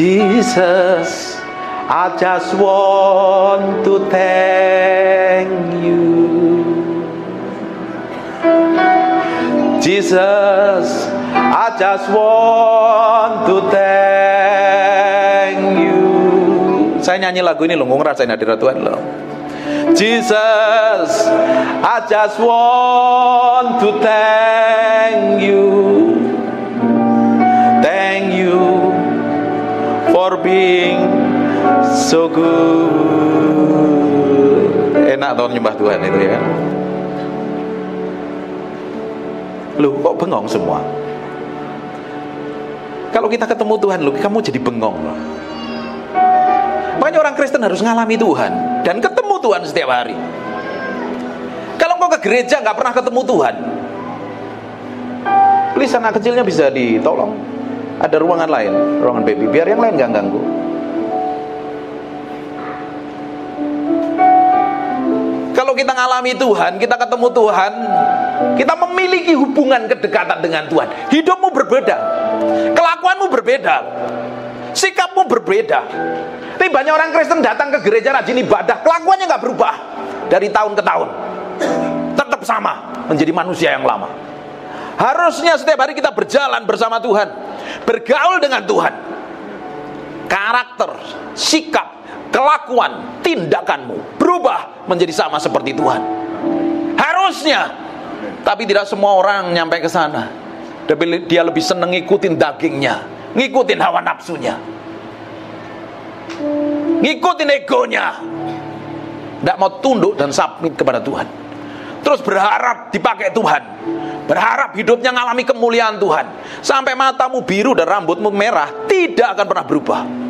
Jesus, I just want to thank you. Jesus, I just want to thank you. Saya nyanyi lagu ini loh, ngerasain hadirat Tuhan loh. Jesus, I just want to thank you. Thank you for being so good. Enak tahun nyembah Tuhan itu ya kan. Loh kok bengong semua? Kalau kita ketemu Tuhan, loh kamu jadi bengong loh. Makanya orang Kristen harus ngalami Tuhan dan ketemu Tuhan setiap hari. Kalau kau ke gereja nggak pernah ketemu Tuhan, please anak kecilnya bisa ditolong ada ruangan lain, ruangan baby, biar yang lain gak ganggu. Kalau kita ngalami Tuhan, kita ketemu Tuhan, kita memiliki hubungan kedekatan dengan Tuhan. Hidupmu berbeda, kelakuanmu berbeda, sikapmu berbeda. Tapi banyak orang Kristen datang ke gereja rajin ibadah, kelakuannya nggak berubah dari tahun ke tahun, tetap sama menjadi manusia yang lama. Harusnya setiap hari kita berjalan bersama Tuhan, bergaul dengan Tuhan. Karakter, sikap, kelakuan, tindakanmu berubah menjadi sama seperti Tuhan. Harusnya, tapi tidak semua orang nyampe ke sana. Dia lebih seneng ngikutin dagingnya, ngikutin hawa nafsunya, ngikutin egonya, tidak mau tunduk dan submit kepada Tuhan. Terus berharap dipakai Tuhan. Berharap hidupnya ngalami kemuliaan Tuhan. Sampai matamu biru dan rambutmu merah, tidak akan pernah berubah.